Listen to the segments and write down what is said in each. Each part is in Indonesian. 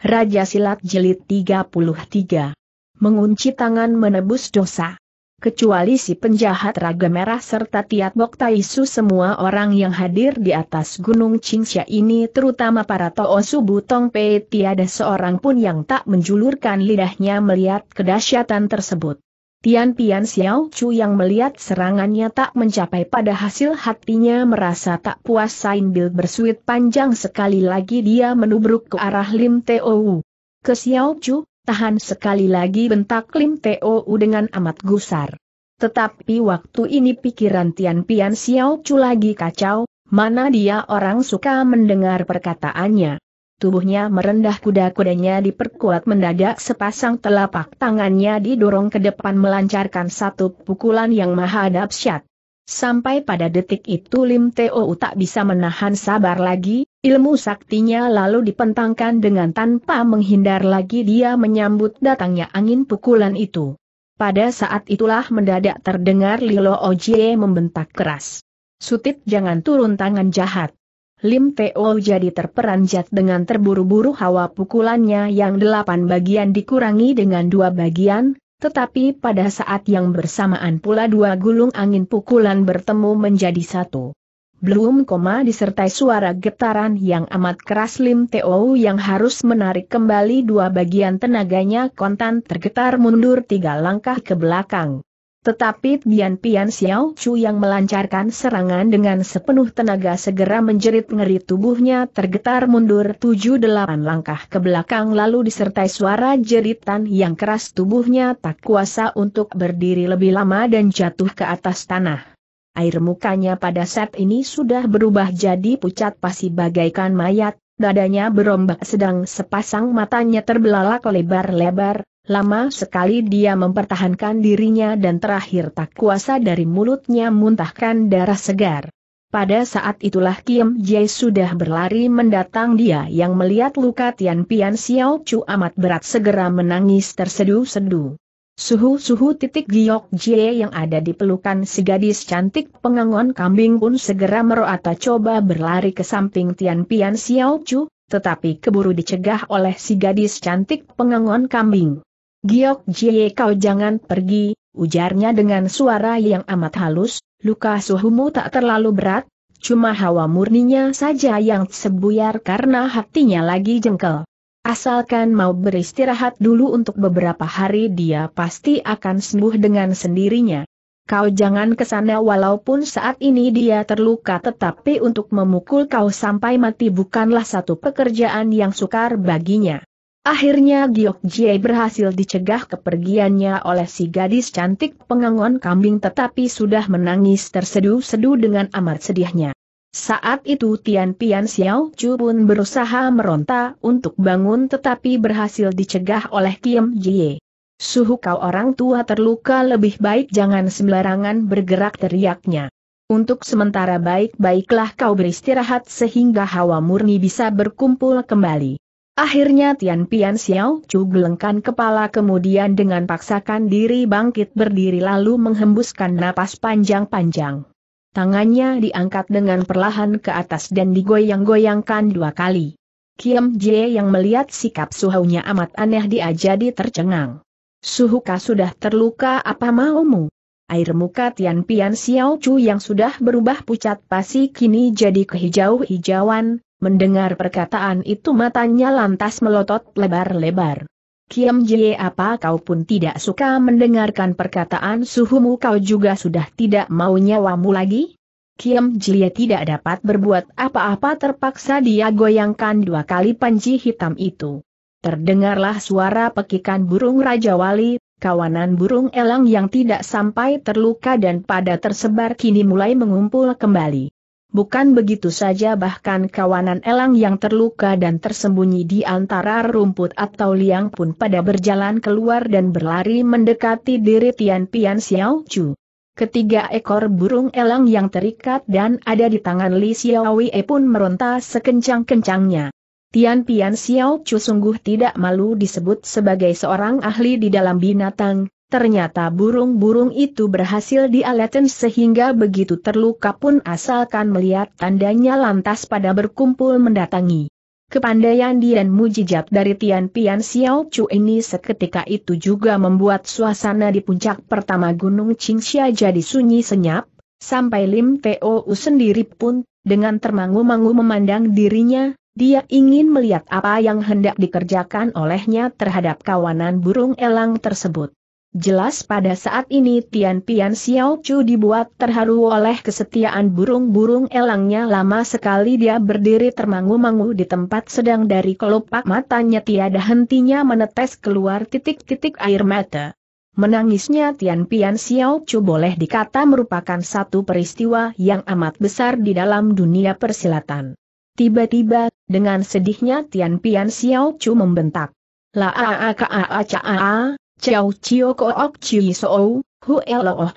Raja Silat Jelit 33. Mengunci tangan menebus dosa. Kecuali si penjahat Raga Merah serta Tiat Bok Taisu semua orang yang hadir di atas Gunung Qingxia ini terutama para Subu Tong Pei tiada seorang pun yang tak menjulurkan lidahnya melihat kedahsyatan tersebut. Tian Pian Xiao Chu yang melihat serangannya tak mencapai pada hasil hatinya merasa tak puas Sain Bil bersuit panjang sekali lagi dia menubruk ke arah Lim Teo. Ke Xiao Chu, tahan sekali lagi bentak Lim Teo dengan amat gusar. Tetapi waktu ini pikiran Tian Pian Xiao Chu lagi kacau, mana dia orang suka mendengar perkataannya. Tubuhnya merendah kuda-kudanya diperkuat mendadak sepasang telapak tangannya didorong ke depan melancarkan satu pukulan yang maha dahsyat. Sampai pada detik itu Lim Teo tak bisa menahan sabar lagi, ilmu saktinya lalu dipentangkan dengan tanpa menghindar lagi dia menyambut datangnya angin pukulan itu. Pada saat itulah mendadak terdengar Lilo Ojie membentak keras. Sutit jangan turun tangan jahat. Lim Teo jadi terperanjat dengan terburu-buru hawa pukulannya yang delapan bagian dikurangi dengan dua bagian, tetapi pada saat yang bersamaan pula dua gulung angin pukulan bertemu menjadi satu. Belum koma disertai suara getaran yang amat keras Lim Teo yang harus menarik kembali dua bagian tenaganya kontan tergetar mundur tiga langkah ke belakang. Tetapi Bian Pian Xiao Chu yang melancarkan serangan dengan sepenuh tenaga segera menjerit ngeri tubuhnya tergetar mundur tujuh delapan langkah ke belakang lalu disertai suara jeritan yang keras tubuhnya tak kuasa untuk berdiri lebih lama dan jatuh ke atas tanah. Air mukanya pada saat ini sudah berubah jadi pucat pasi bagaikan mayat, dadanya berombak sedang sepasang matanya terbelalak lebar-lebar, Lama sekali dia mempertahankan dirinya dan terakhir tak kuasa dari mulutnya muntahkan darah segar. Pada saat itulah Kim Jae sudah berlari mendatang dia yang melihat luka Tian Pian Xiao Chu amat berat segera menangis terseduh-seduh. Suhu-suhu titik giok jie yang ada di pelukan si gadis cantik pengangon kambing pun segera meroata coba berlari ke samping Tian Pian Xiao Chu, tetapi keburu dicegah oleh si gadis cantik pengangon kambing. Giok Jie kau jangan pergi, ujarnya dengan suara yang amat halus, luka suhumu tak terlalu berat, cuma hawa murninya saja yang sebuyar karena hatinya lagi jengkel. Asalkan mau beristirahat dulu untuk beberapa hari dia pasti akan sembuh dengan sendirinya. Kau jangan ke sana walaupun saat ini dia terluka tetapi untuk memukul kau sampai mati bukanlah satu pekerjaan yang sukar baginya. Akhirnya Giok Jie berhasil dicegah kepergiannya oleh si gadis cantik pengangon kambing tetapi sudah menangis terseduh-seduh dengan amat sedihnya. Saat itu Tian Pian Xiao Chu pun berusaha meronta untuk bangun tetapi berhasil dicegah oleh Kim Jie. Suhu kau orang tua terluka lebih baik jangan sembarangan bergerak teriaknya. Untuk sementara baik-baiklah kau beristirahat sehingga hawa murni bisa berkumpul kembali. Akhirnya Tian Pian Xiao Chu gelengkan kepala kemudian dengan paksakan diri bangkit berdiri lalu menghembuskan napas panjang-panjang. Tangannya diangkat dengan perlahan ke atas dan digoyang-goyangkan dua kali. Kiam Jie yang melihat sikap suhunya amat aneh dia jadi tercengang. Suhuka sudah terluka apa maumu? Air muka Tian Pian Xiao Chu yang sudah berubah pucat pasi kini jadi kehijau-hijauan, Mendengar perkataan itu matanya lantas melotot lebar-lebar. Kiam Jie apa kau pun tidak suka mendengarkan perkataan suhumu kau juga sudah tidak mau nyawamu lagi? Kiam Jie tidak dapat berbuat apa-apa terpaksa dia goyangkan dua kali panji hitam itu. Terdengarlah suara pekikan burung Raja Wali, kawanan burung elang yang tidak sampai terluka dan pada tersebar kini mulai mengumpul kembali. Bukan begitu saja bahkan kawanan elang yang terluka dan tersembunyi di antara rumput atau liang pun pada berjalan keluar dan berlari mendekati diri Tian Pian Xiao Chu. Ketiga ekor burung elang yang terikat dan ada di tangan Li Xiaowei pun meronta sekencang-kencangnya. Tian Pian Xiao Chu sungguh tidak malu disebut sebagai seorang ahli di dalam binatang, Ternyata burung-burung itu berhasil dialetin sehingga begitu terluka pun asalkan melihat tandanya lantas pada berkumpul mendatangi. Kepandaian dan Mujijat dari Tian Pian Xiao Chu ini seketika itu juga membuat suasana di puncak pertama Gunung Qingxia jadi sunyi senyap, sampai Lim Teo sendiri pun, dengan termangu-mangu memandang dirinya, dia ingin melihat apa yang hendak dikerjakan olehnya terhadap kawanan burung elang tersebut. Jelas pada saat ini Tian Pian Xiao Chu dibuat terharu oleh kesetiaan burung-burung elangnya lama sekali dia berdiri termangu-mangu di tempat sedang dari kelopak matanya tiada hentinya menetes keluar titik-titik air mata. Menangisnya Tian Pian Xiao Chu boleh dikata merupakan satu peristiwa yang amat besar di dalam dunia persilatan. Tiba-tiba, dengan sedihnya Tian Pian Xiao Chu membentak. La a a ka a a cha a a, Chiao Chio Kook Chi Soo, Hueloh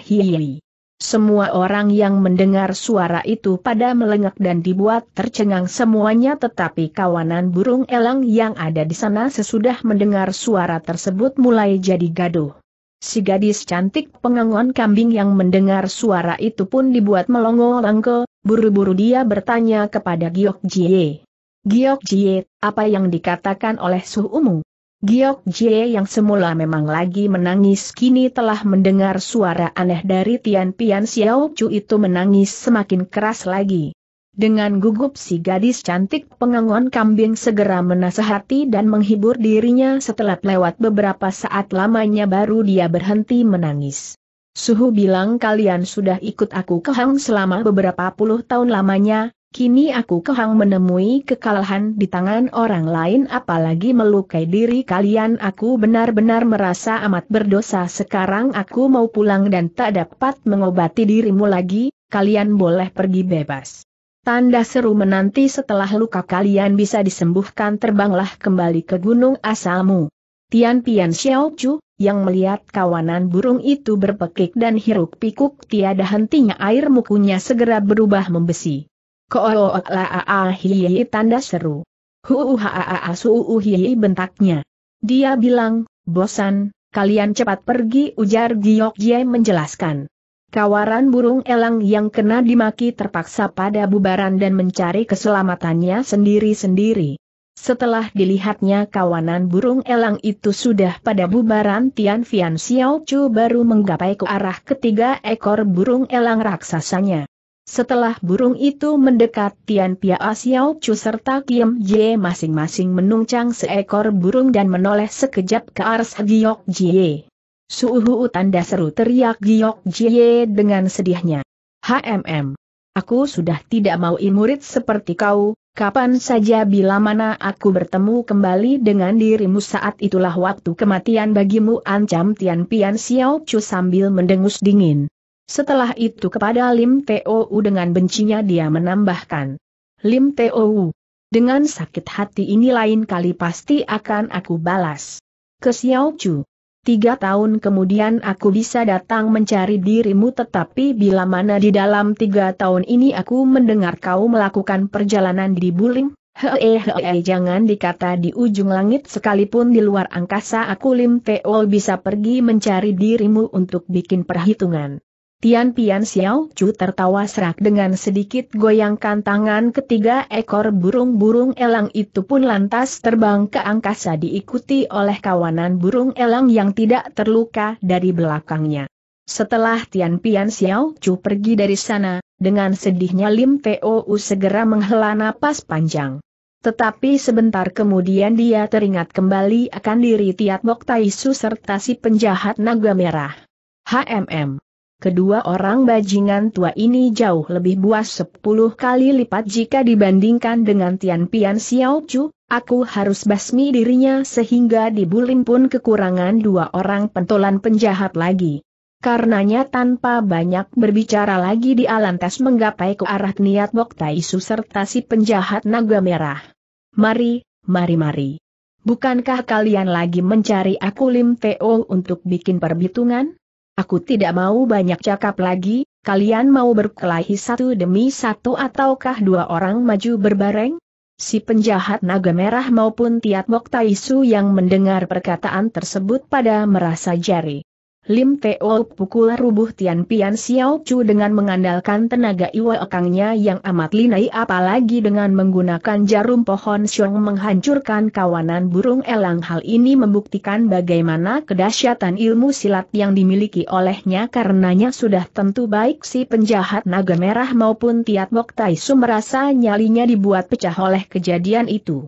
Hiei. Semua orang yang mendengar suara itu pada melengak dan dibuat tercengang semuanya tetapi kawanan burung elang yang ada di sana sesudah mendengar suara tersebut mulai jadi gaduh. Si gadis cantik pengangon kambing yang mendengar suara itu pun dibuat melongo langko, buru-buru dia bertanya kepada Giok Jie. Giok Jie, apa yang dikatakan oleh suhumu? Giok Jie yang semula memang lagi menangis kini telah mendengar suara aneh dari Tian Pian Xiao Chu itu menangis semakin keras lagi. Dengan gugup si gadis cantik pengangon kambing segera menasehati dan menghibur dirinya setelah lewat beberapa saat lamanya baru dia berhenti menangis. Suhu bilang kalian sudah ikut aku ke Hang selama beberapa puluh tahun lamanya, Kini aku kehang menemui kekalahan di tangan orang lain apalagi melukai diri kalian aku benar-benar merasa amat berdosa sekarang aku mau pulang dan tak dapat mengobati dirimu lagi, kalian boleh pergi bebas. Tanda seru menanti setelah luka kalian bisa disembuhkan terbanglah kembali ke gunung asalmu. Tian Pian Xiao Chu, yang melihat kawanan burung itu berpekik dan hiruk pikuk tiada hentinya air mukunya segera berubah membesi. Koolaahiyi tanda seru. Huuhaaasuuhiyi bentaknya. Dia bilang, bosan, kalian cepat pergi ujar Giok Jie menjelaskan. Kawaran burung elang yang kena dimaki terpaksa pada bubaran dan mencari keselamatannya sendiri-sendiri. Setelah dilihatnya kawanan burung elang itu sudah pada bubaran Tian Fian Xiao Chu baru menggapai ke arah ketiga ekor burung elang raksasanya. Setelah burung itu mendekat Tian Pia Xiao Chu serta Kim Ye masing-masing menungcang seekor burung dan menoleh sekejap ke arah Giok Jie. Suhu tanda seru teriak Giok Jie dengan sedihnya. HMM. Aku sudah tidak mau imurid seperti kau, Kapan saja bila mana aku bertemu kembali dengan dirimu saat itulah waktu kematian bagimu ancam Tian Pian Xiao Chu sambil mendengus dingin. Setelah itu kepada Lim Teo dengan bencinya dia menambahkan. Lim Teo, dengan sakit hati ini lain kali pasti akan aku balas. Ke Xiao Chu. Tiga tahun kemudian aku bisa datang mencari dirimu tetapi bila mana di dalam tiga tahun ini aku mendengar kau melakukan perjalanan di Bulim, hee hee jangan dikata di ujung langit sekalipun di luar angkasa aku Lim Teo bisa pergi mencari dirimu untuk bikin perhitungan. Tian Pian Xiao Chu tertawa serak dengan sedikit goyangkan tangan ketiga ekor burung-burung elang itu pun lantas terbang ke angkasa diikuti oleh kawanan burung elang yang tidak terluka dari belakangnya. Setelah Tian Pian Xiao Chu pergi dari sana, dengan sedihnya Lim Tou segera menghela napas panjang. Tetapi sebentar kemudian dia teringat kembali akan diri Tiat Tai Taisu serta si penjahat naga merah. HMM. Kedua orang bajingan tua ini jauh lebih buas sepuluh kali lipat jika dibandingkan dengan Tian Pian Xiao Chu, aku harus basmi dirinya sehingga dibulim pun kekurangan dua orang pentolan penjahat lagi. Karenanya tanpa banyak berbicara lagi Di Alantas menggapai ke arah niat Bok Su serta si penjahat naga merah. Mari, mari mari. Bukankah kalian lagi mencari aku Lim Teo untuk bikin perhitungan? Aku tidak mau banyak cakap lagi, kalian mau berkelahi satu demi satu ataukah dua orang maju berbareng? Si penjahat naga merah maupun Tiat Moktaisu Taisu yang mendengar perkataan tersebut pada merasa jari. Lim Teo pukul rubuh Tian Pian Xiao Chu dengan mengandalkan tenaga iwa ekangnya yang amat linai apalagi dengan menggunakan jarum pohon siong menghancurkan kawanan burung elang hal ini membuktikan bagaimana kedahsyatan ilmu silat yang dimiliki olehnya karenanya sudah tentu baik si penjahat naga merah maupun Tiat Mok Tai Su merasa nyalinya dibuat pecah oleh kejadian itu.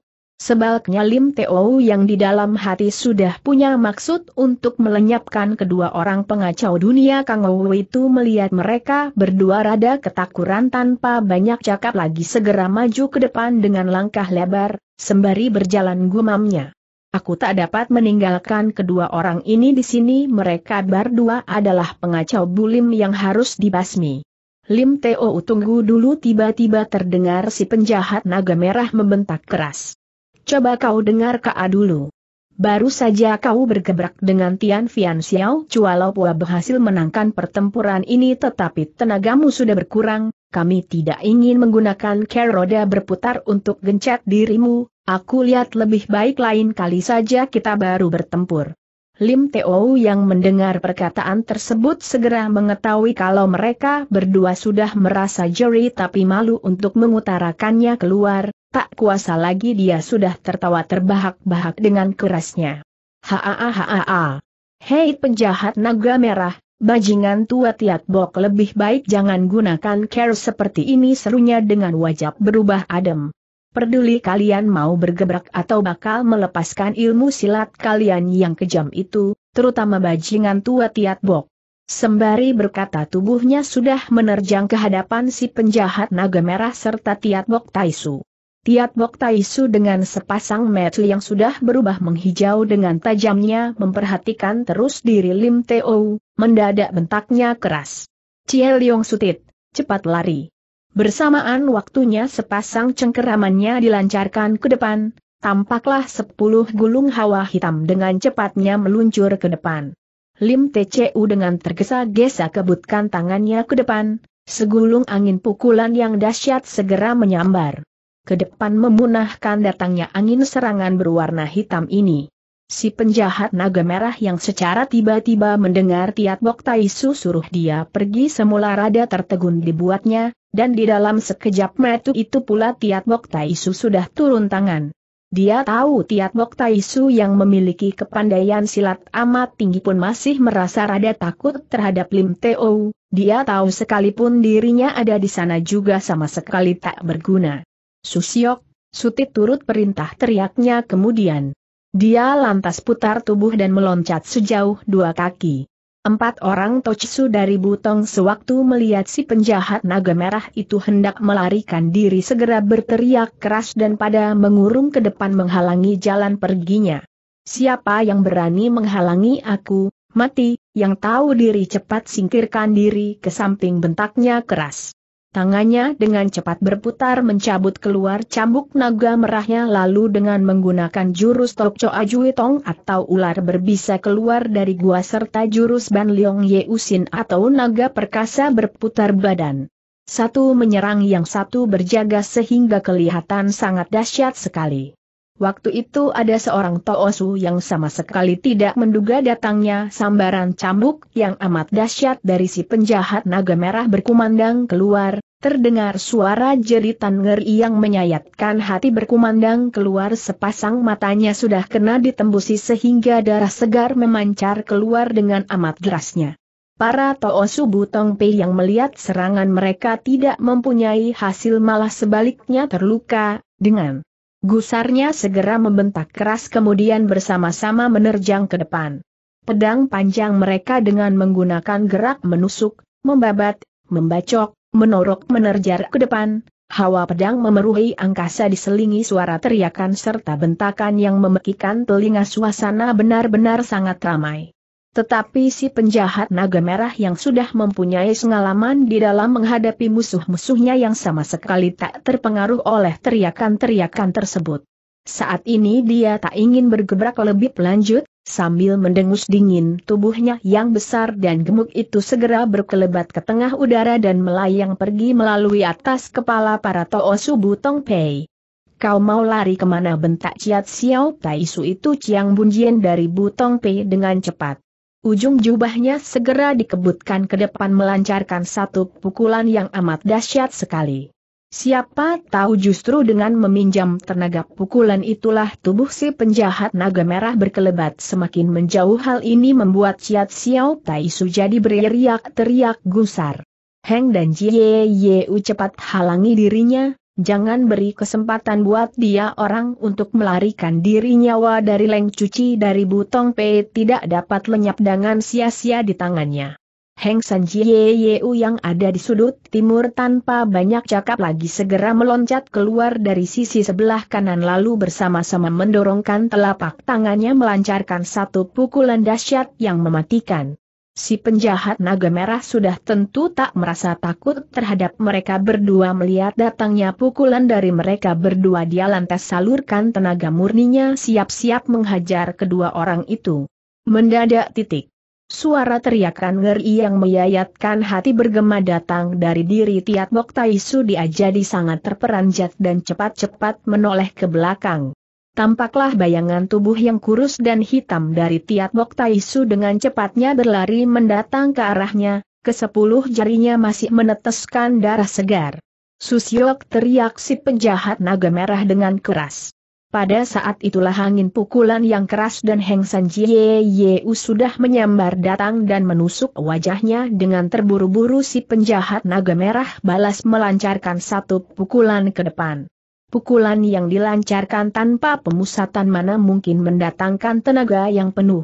Sebaliknya Lim Teo yang di dalam hati sudah punya maksud untuk melenyapkan kedua orang pengacau dunia Kang Ouw itu melihat mereka berdua rada ketakuran tanpa banyak cakap lagi segera maju ke depan dengan langkah lebar, sembari berjalan gumamnya. Aku tak dapat meninggalkan kedua orang ini di sini mereka berdua adalah pengacau bulim yang harus dibasmi. Lim Teo tunggu dulu tiba-tiba terdengar si penjahat naga merah membentak keras coba kau dengar Kaa dulu. Baru saja kau bergebrak dengan Tian Fian Xiao pua berhasil menangkan pertempuran ini tetapi tenagamu sudah berkurang, kami tidak ingin menggunakan care berputar untuk gencet dirimu, aku lihat lebih baik lain kali saja kita baru bertempur. Lim Teo yang mendengar perkataan tersebut segera mengetahui kalau mereka berdua sudah merasa jeri tapi malu untuk mengutarakannya keluar, Tak kuasa lagi dia sudah tertawa terbahak-bahak dengan kerasnya. Haa Hei penjahat naga merah, bajingan tua tiat bok lebih baik jangan gunakan care seperti ini serunya dengan wajah berubah adem. Peduli kalian mau bergebrak atau bakal melepaskan ilmu silat kalian yang kejam itu, terutama bajingan tua tiat bok. Sembari berkata tubuhnya sudah menerjang ke hadapan si penjahat naga merah serta Tiat Bok Taisu. Tiat Bok Taisu dengan sepasang metu yang sudah berubah menghijau dengan tajamnya memperhatikan terus diri Lim Teo, mendadak bentaknya keras. Cie Leong Sutit, cepat lari. Bersamaan waktunya sepasang cengkeramannya dilancarkan ke depan, tampaklah sepuluh gulung hawa hitam dengan cepatnya meluncur ke depan. Lim TCU dengan tergesa-gesa kebutkan tangannya ke depan, segulung angin pukulan yang dahsyat segera menyambar ke depan memunahkan datangnya angin serangan berwarna hitam ini. Si penjahat naga merah yang secara tiba-tiba mendengar Tiat Bok Taisu suruh dia pergi semula rada tertegun dibuatnya, dan di dalam sekejap metu itu pula Tiat Bok Taisu sudah turun tangan. Dia tahu Tiat Bok Taisu yang memiliki kepandaian silat amat tinggi pun masih merasa rada takut terhadap Lim Teo, dia tahu sekalipun dirinya ada di sana juga sama sekali tak berguna. Susiok, Sutit turut perintah teriaknya kemudian. Dia lantas putar tubuh dan meloncat sejauh dua kaki. Empat orang tochisu dari Butong sewaktu melihat si penjahat naga merah itu hendak melarikan diri segera berteriak keras dan pada mengurung ke depan menghalangi jalan perginya. Siapa yang berani menghalangi aku, mati, yang tahu diri cepat singkirkan diri ke samping bentaknya keras. Tangannya dengan cepat berputar mencabut keluar cambuk naga merahnya lalu dengan menggunakan jurus Tokcho Ajui Tong atau ular berbisa keluar dari gua serta jurus Ban Leong Ye usin atau naga perkasa berputar badan. Satu menyerang yang satu berjaga sehingga kelihatan sangat dahsyat sekali. Waktu itu ada seorang Toosu yang sama sekali tidak menduga datangnya sambaran cambuk yang amat dahsyat dari si penjahat naga merah berkumandang keluar, terdengar suara jeritan ngeri yang menyayatkan hati berkumandang keluar sepasang matanya sudah kena ditembusi sehingga darah segar memancar keluar dengan amat derasnya. Para Toosu Butong Pei yang melihat serangan mereka tidak mempunyai hasil malah sebaliknya terluka, dengan Gusarnya segera membentak keras kemudian bersama-sama menerjang ke depan. Pedang panjang mereka dengan menggunakan gerak menusuk, membabat, membacok, menorok menerjar ke depan, hawa pedang memeruhi angkasa diselingi suara teriakan serta bentakan yang memekikan telinga suasana benar-benar sangat ramai. Tetapi si penjahat naga merah yang sudah mempunyai pengalaman di dalam menghadapi musuh-musuhnya yang sama sekali tak terpengaruh oleh teriakan-teriakan tersebut. Saat ini dia tak ingin bergebrak lebih lanjut, sambil mendengus dingin tubuhnya yang besar dan gemuk itu segera berkelebat ke tengah udara dan melayang pergi melalui atas kepala para Toosu Butong Pei. Kau mau lari kemana bentak Ciat Xiao Taisu itu Ciang Bunjian dari Butong Pei dengan cepat. Ujung jubahnya segera dikebutkan ke depan melancarkan satu pukulan yang amat dahsyat sekali. Siapa tahu justru dengan meminjam tenaga pukulan itulah tubuh si penjahat naga merah berkelebat semakin menjauh hal ini membuat Ciat Xiao Tai Su jadi berteriak-teriak gusar. Heng dan Jie Yeu cepat halangi dirinya, Jangan beri kesempatan buat dia orang untuk melarikan diri nyawa dari leng cuci dari butong Pe tidak dapat lenyap dengan sia-sia di tangannya. Heng San Jie Yeu yang ada di sudut timur tanpa banyak cakap lagi segera meloncat keluar dari sisi sebelah kanan lalu bersama-sama mendorongkan telapak tangannya melancarkan satu pukulan dahsyat yang mematikan. Si penjahat naga merah sudah tentu tak merasa takut terhadap mereka berdua melihat datangnya pukulan dari mereka berdua dia lantas salurkan tenaga murninya siap-siap menghajar kedua orang itu. Mendadak titik. Suara teriakan ngeri yang meyayatkan hati bergema datang dari diri Tiat Bok Taisu dia jadi sangat terperanjat dan cepat-cepat menoleh ke belakang. Tampaklah bayangan tubuh yang kurus dan hitam dari Tiat Bok Taisu dengan cepatnya berlari mendatang ke arahnya, kesepuluh jarinya masih meneteskan darah segar. Susiok teriak si penjahat naga merah dengan keras. Pada saat itulah angin pukulan yang keras dan Heng San Jie Yeu sudah menyambar datang dan menusuk wajahnya dengan terburu-buru si penjahat naga merah balas melancarkan satu pukulan ke depan pukulan yang dilancarkan tanpa pemusatan mana mungkin mendatangkan tenaga yang penuh.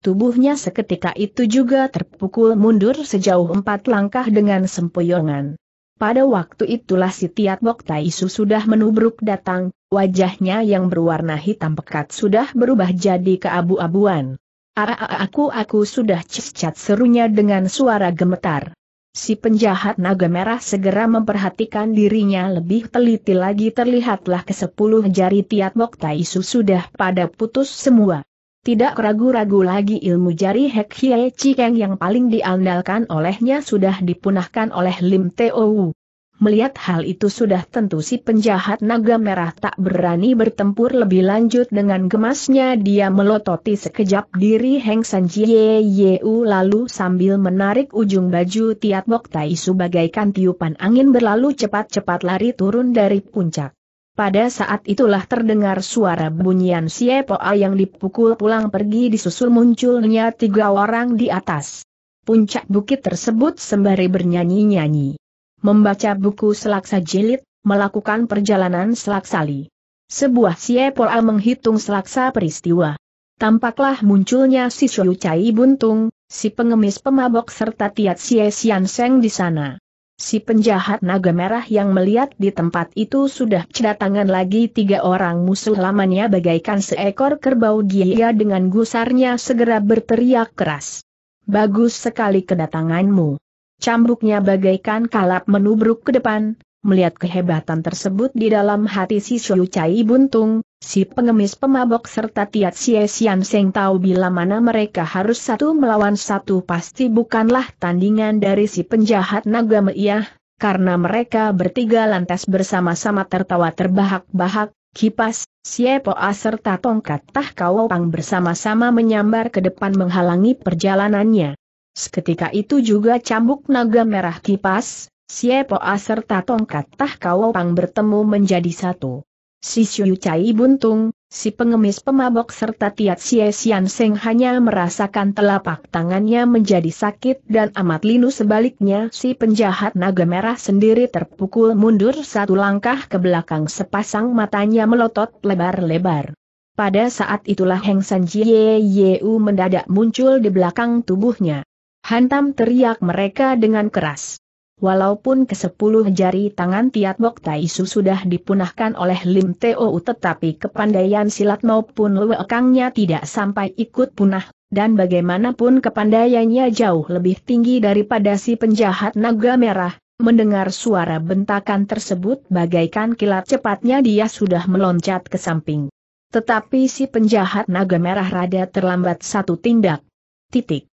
Tubuhnya seketika itu juga terpukul mundur sejauh empat langkah dengan sempoyongan. Pada waktu itulah si Tiat Bok Taisu sudah menubruk datang, wajahnya yang berwarna hitam pekat sudah berubah jadi keabu-abuan. Ah, ah, ah, aku aku sudah cicat serunya dengan suara gemetar. Si penjahat naga merah segera memperhatikan dirinya lebih teliti lagi terlihatlah ke sepuluh jari Tiat Mok Taisu sudah pada putus semua. Tidak ragu-ragu lagi ilmu jari Hek Hie Chikeng yang paling diandalkan olehnya sudah dipunahkan oleh Lim Teo Wu. Melihat hal itu sudah tentu si penjahat naga merah tak berani bertempur lebih lanjut dengan gemasnya dia melototi sekejap diri Heng San Jie Yeu lalu sambil menarik ujung baju Tiat Bok Tai sebagaikan tiupan angin berlalu cepat-cepat lari turun dari puncak. Pada saat itulah terdengar suara bunyian Siepoa yang dipukul pulang pergi disusul munculnya tiga orang di atas. Puncak bukit tersebut sembari bernyanyi-nyanyi membaca buku selaksa jilid, melakukan perjalanan selaksali. Sebuah siepoa menghitung selaksa peristiwa. Tampaklah munculnya si Shou Chai Buntung, si pengemis pemabok serta Tiat si Sian Seng di sana. Si penjahat naga merah yang melihat di tempat itu sudah kedatangan lagi tiga orang musuh lamanya bagaikan seekor kerbau gila dengan gusarnya segera berteriak keras. Bagus sekali kedatanganmu. Cambuknya bagaikan kalap menubruk ke depan, melihat kehebatan tersebut di dalam hati si Xiu Chai Buntung, si pengemis pemabok serta Tiat Xie Xian Seng tahu bila mana mereka harus satu melawan satu pasti bukanlah tandingan dari si penjahat naga meiah, karena mereka bertiga lantas bersama-sama tertawa terbahak-bahak, kipas, siepoa serta tongkat tah Pang bersama-sama menyambar ke depan menghalangi perjalanannya. Seketika itu juga cambuk naga merah kipas, Siepoa serta tongkat tah pang bertemu menjadi satu. Si Siu Cai buntung, si pengemis pemabok serta Tiat Xie Sian Seng hanya merasakan telapak tangannya menjadi sakit dan amat linu sebaliknya si penjahat naga merah sendiri terpukul mundur satu langkah ke belakang sepasang matanya melotot lebar-lebar. Pada saat itulah Heng San Jie Yeu mendadak muncul di belakang tubuhnya. Hantam teriak mereka dengan keras. Walaupun ke kesepuluh jari tangan Tiat Bok Taisu sudah dipunahkan oleh Lim Teo tetapi kepandaian silat maupun lewekangnya tidak sampai ikut punah, dan bagaimanapun kepandaiannya jauh lebih tinggi daripada si penjahat naga merah, mendengar suara bentakan tersebut bagaikan kilat cepatnya dia sudah meloncat ke samping. Tetapi si penjahat naga merah rada terlambat satu tindak. Titik.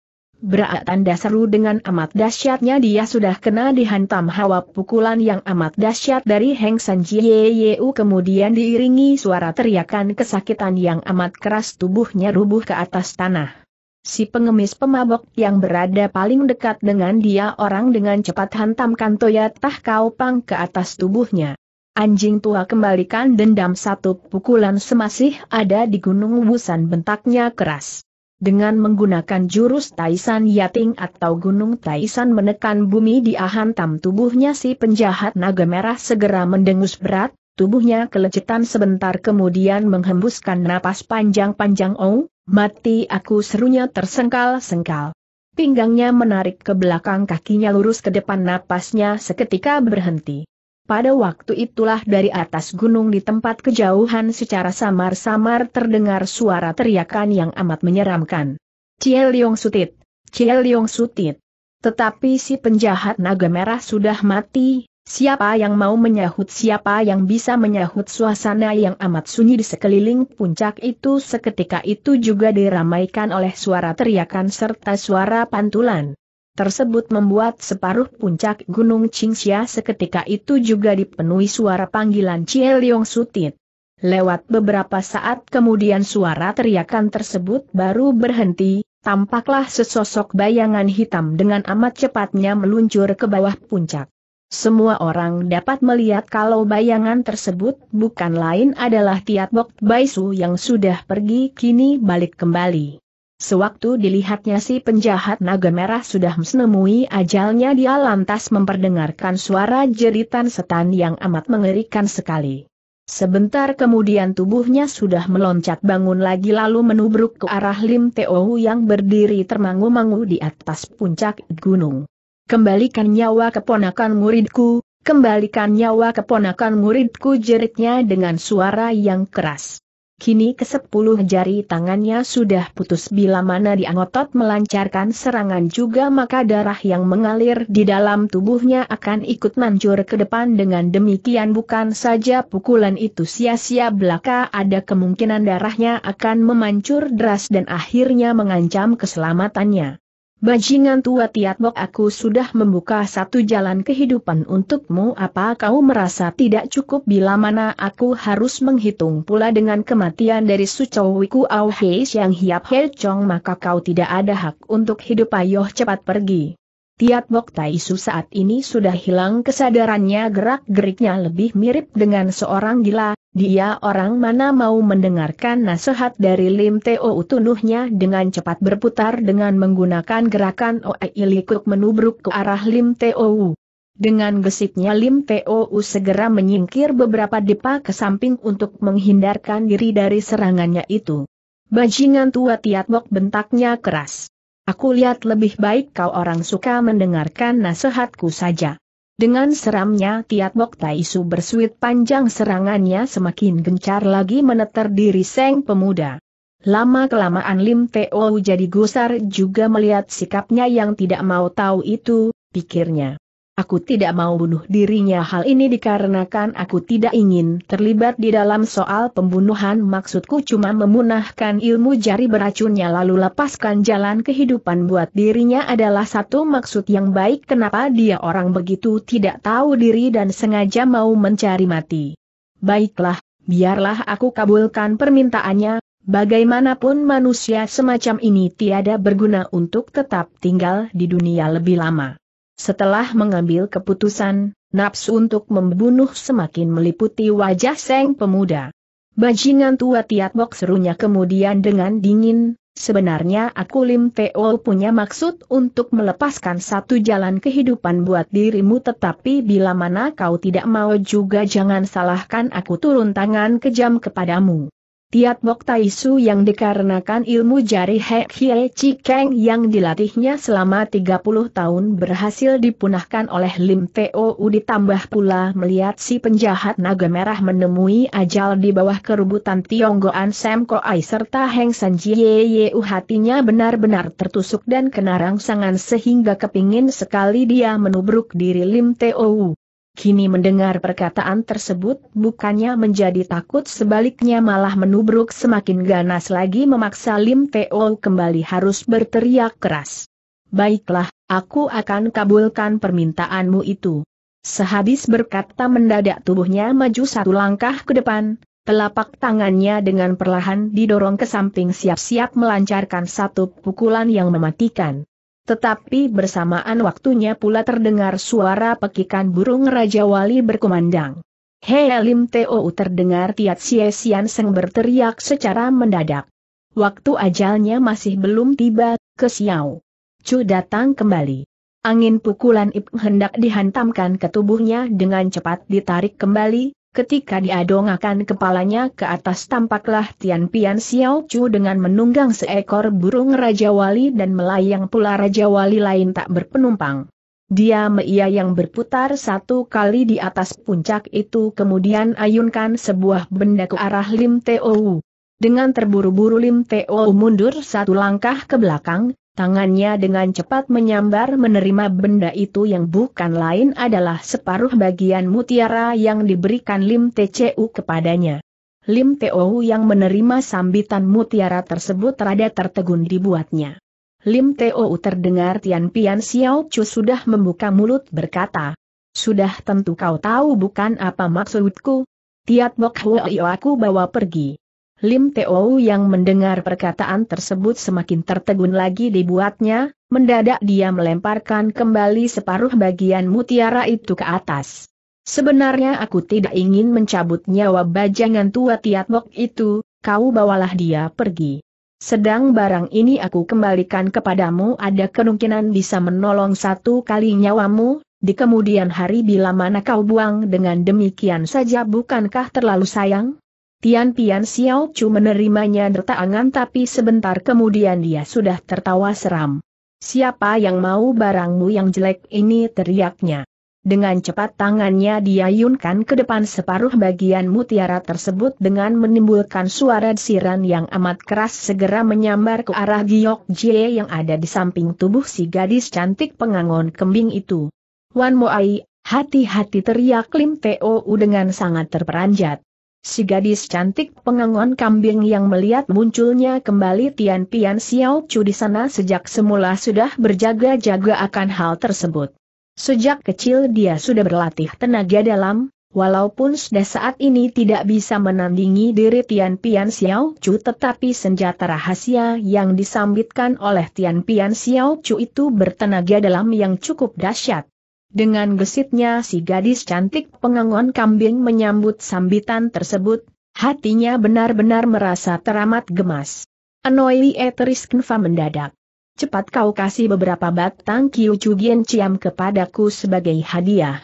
Berat tanda seru dengan amat dahsyatnya dia sudah kena dihantam hawa pukulan yang amat dahsyat dari Heng San Jieyeu kemudian diiringi suara teriakan kesakitan yang amat keras tubuhnya rubuh ke atas tanah. Si pengemis pemabok yang berada paling dekat dengan dia orang dengan cepat hantamkan Toya Tah Kau Pang ke atas tubuhnya. Anjing tua kembalikan dendam satu pukulan semasih ada di Gunung Wusan bentaknya keras dengan menggunakan jurus Taisan Yating atau Gunung Taisan menekan bumi di ahantam tubuhnya si penjahat naga merah segera mendengus berat, tubuhnya kelecetan sebentar kemudian menghembuskan napas panjang-panjang oh, mati aku serunya tersengkal-sengkal. Pinggangnya menarik ke belakang kakinya lurus ke depan napasnya seketika berhenti. Pada waktu itulah dari atas gunung di tempat kejauhan secara samar-samar terdengar suara teriakan yang amat menyeramkan. Cie Liong Sutit! Cie Liong Sutit! Tetapi si penjahat naga merah sudah mati, siapa yang mau menyahut siapa yang bisa menyahut suasana yang amat sunyi di sekeliling puncak itu seketika itu juga diramaikan oleh suara teriakan serta suara pantulan tersebut membuat separuh puncak Gunung Qingxia seketika itu juga dipenuhi suara panggilan Chie Leong Sutit. Lewat beberapa saat kemudian suara teriakan tersebut baru berhenti, tampaklah sesosok bayangan hitam dengan amat cepatnya meluncur ke bawah puncak. Semua orang dapat melihat kalau bayangan tersebut bukan lain adalah Tiat Bok Baisu yang sudah pergi kini balik kembali. Sewaktu dilihatnya si penjahat naga merah sudah menemui ajalnya dia lantas memperdengarkan suara jeritan setan yang amat mengerikan sekali. Sebentar kemudian tubuhnya sudah meloncat bangun lagi lalu menubruk ke arah Lim Teo yang berdiri termangu-mangu di atas puncak gunung. Kembalikan nyawa keponakan muridku, kembalikan nyawa keponakan muridku jeritnya dengan suara yang keras. Kini kesepuluh jari tangannya sudah putus bila mana dia ngotot melancarkan serangan juga maka darah yang mengalir di dalam tubuhnya akan ikut mancur ke depan dengan demikian bukan saja pukulan itu sia-sia belaka ada kemungkinan darahnya akan memancur deras dan akhirnya mengancam keselamatannya. Bajingan tua Tiatbok aku sudah membuka satu jalan kehidupan untukmu apa kau merasa tidak cukup bila mana aku harus menghitung pula dengan kematian dari Sucowiku Auhei yang hiap Hei Chong maka kau tidak ada hak untuk hidup ayoh cepat pergi. Tiatbok Taisu saat ini sudah hilang kesadarannya gerak-geriknya lebih mirip dengan seorang gila, dia orang mana mau mendengarkan nasihat dari Lim Teo utunuhnya dengan cepat berputar dengan menggunakan gerakan Oei Ilikuk menubruk ke arah Lim Teo. Dengan gesitnya Lim Teo segera menyingkir beberapa depa ke samping untuk menghindarkan diri dari serangannya itu. Bajingan tua Tiatmok bentaknya keras. Aku lihat lebih baik kau orang suka mendengarkan nasihatku saja. Dengan seramnya Tiat Bok Taisu bersuit panjang serangannya semakin gencar lagi meneter diri Seng Pemuda. Lama-kelamaan Lim Teo jadi gusar juga melihat sikapnya yang tidak mau tahu itu, pikirnya. Aku tidak mau bunuh dirinya hal ini dikarenakan aku tidak ingin terlibat di dalam soal pembunuhan maksudku cuma memunahkan ilmu jari beracunnya lalu lepaskan jalan kehidupan buat dirinya adalah satu maksud yang baik kenapa dia orang begitu tidak tahu diri dan sengaja mau mencari mati. Baiklah, biarlah aku kabulkan permintaannya, bagaimanapun manusia semacam ini tiada berguna untuk tetap tinggal di dunia lebih lama. Setelah mengambil keputusan, nafsu untuk membunuh semakin meliputi wajah Seng pemuda. Bajingan tua tiat Bok serunya kemudian dengan dingin, sebenarnya aku Lim Teo punya maksud untuk melepaskan satu jalan kehidupan buat dirimu tetapi bila mana kau tidak mau juga jangan salahkan aku turun tangan kejam kepadamu. Tiat Bok Taisu yang dikarenakan ilmu jari Hek Hie chi keng yang dilatihnya selama 30 tahun berhasil dipunahkan oleh Lim Teo ditambah pula melihat si penjahat naga merah menemui ajal di bawah kerubutan Tiong Goan Sam Ai serta Heng San Jie Yeu hatinya benar-benar tertusuk dan kena rangsangan sehingga kepingin sekali dia menubruk diri Lim Teo kini mendengar perkataan tersebut bukannya menjadi takut sebaliknya malah menubruk semakin ganas lagi memaksa Lim Teo kembali harus berteriak keras. Baiklah, aku akan kabulkan permintaanmu itu. Sehabis berkata mendadak tubuhnya maju satu langkah ke depan, telapak tangannya dengan perlahan didorong ke samping siap-siap melancarkan satu pukulan yang mematikan. Tetapi bersamaan waktunya pula terdengar suara pekikan burung Raja Wali berkumandang. Hei Lim Teo terdengar Tiat Sie Sian Seng berteriak secara mendadak. Waktu ajalnya masih belum tiba, ke Xiao. Chu datang kembali. Angin pukulan Ip hendak dihantamkan ke tubuhnya dengan cepat ditarik kembali, Ketika dia dongakan kepalanya ke atas tampaklah Tian Pian Xiao Chu dengan menunggang seekor burung Raja Wali dan melayang pula Raja Wali lain tak berpenumpang. Dia meia yang berputar satu kali di atas puncak itu kemudian ayunkan sebuah benda ke arah Lim Teo. Dengan terburu-buru Lim Teo mundur satu langkah ke belakang, Tangannya dengan cepat menyambar menerima benda itu yang bukan lain adalah separuh bagian mutiara yang diberikan Lim TCU kepadanya. Lim TCU yang menerima sambitan mutiara tersebut rada tertegun dibuatnya. Lim TCU terdengar Tian Pian Xiao Chu sudah membuka mulut berkata, Sudah tentu kau tahu bukan apa maksudku? Tiat Bok Hwa aku bawa pergi. Lim Teo yang mendengar perkataan tersebut semakin tertegun lagi dibuatnya, mendadak dia melemparkan kembali separuh bagian mutiara itu ke atas. Sebenarnya aku tidak ingin mencabut nyawa bajangan tua Tiat Tiatmok itu, kau bawalah dia pergi. Sedang barang ini aku kembalikan kepadamu ada kemungkinan bisa menolong satu kali nyawamu, di kemudian hari bila mana kau buang dengan demikian saja bukankah terlalu sayang? Tian Pian Xiao Chu menerimanya dertaangan tapi sebentar kemudian dia sudah tertawa seram. Siapa yang mau barangmu yang jelek ini teriaknya. Dengan cepat tangannya diayunkan ke depan separuh bagian mutiara tersebut dengan menimbulkan suara desiran yang amat keras segera menyambar ke arah Giok Jie yang ada di samping tubuh si gadis cantik pengangon kembing itu. Wan Moai, hati-hati teriak Lim Teo dengan sangat terperanjat. Si gadis cantik pengangon kambing yang melihat munculnya kembali Tian Pian Xiao Chu di sana sejak semula sudah berjaga-jaga akan hal tersebut. Sejak kecil dia sudah berlatih tenaga dalam, walaupun sudah saat ini tidak bisa menandingi diri Tian Pian Xiao Chu tetapi senjata rahasia yang disambitkan oleh Tian Pian Xiao Chu itu bertenaga dalam yang cukup dahsyat. Dengan gesitnya si gadis cantik pengangon kambing menyambut sambitan tersebut, hatinya benar-benar merasa teramat gemas. Anoi Eteris Kenfa mendadak. Cepat kau kasih beberapa batang Kiu Chugien Ciam kepadaku sebagai hadiah.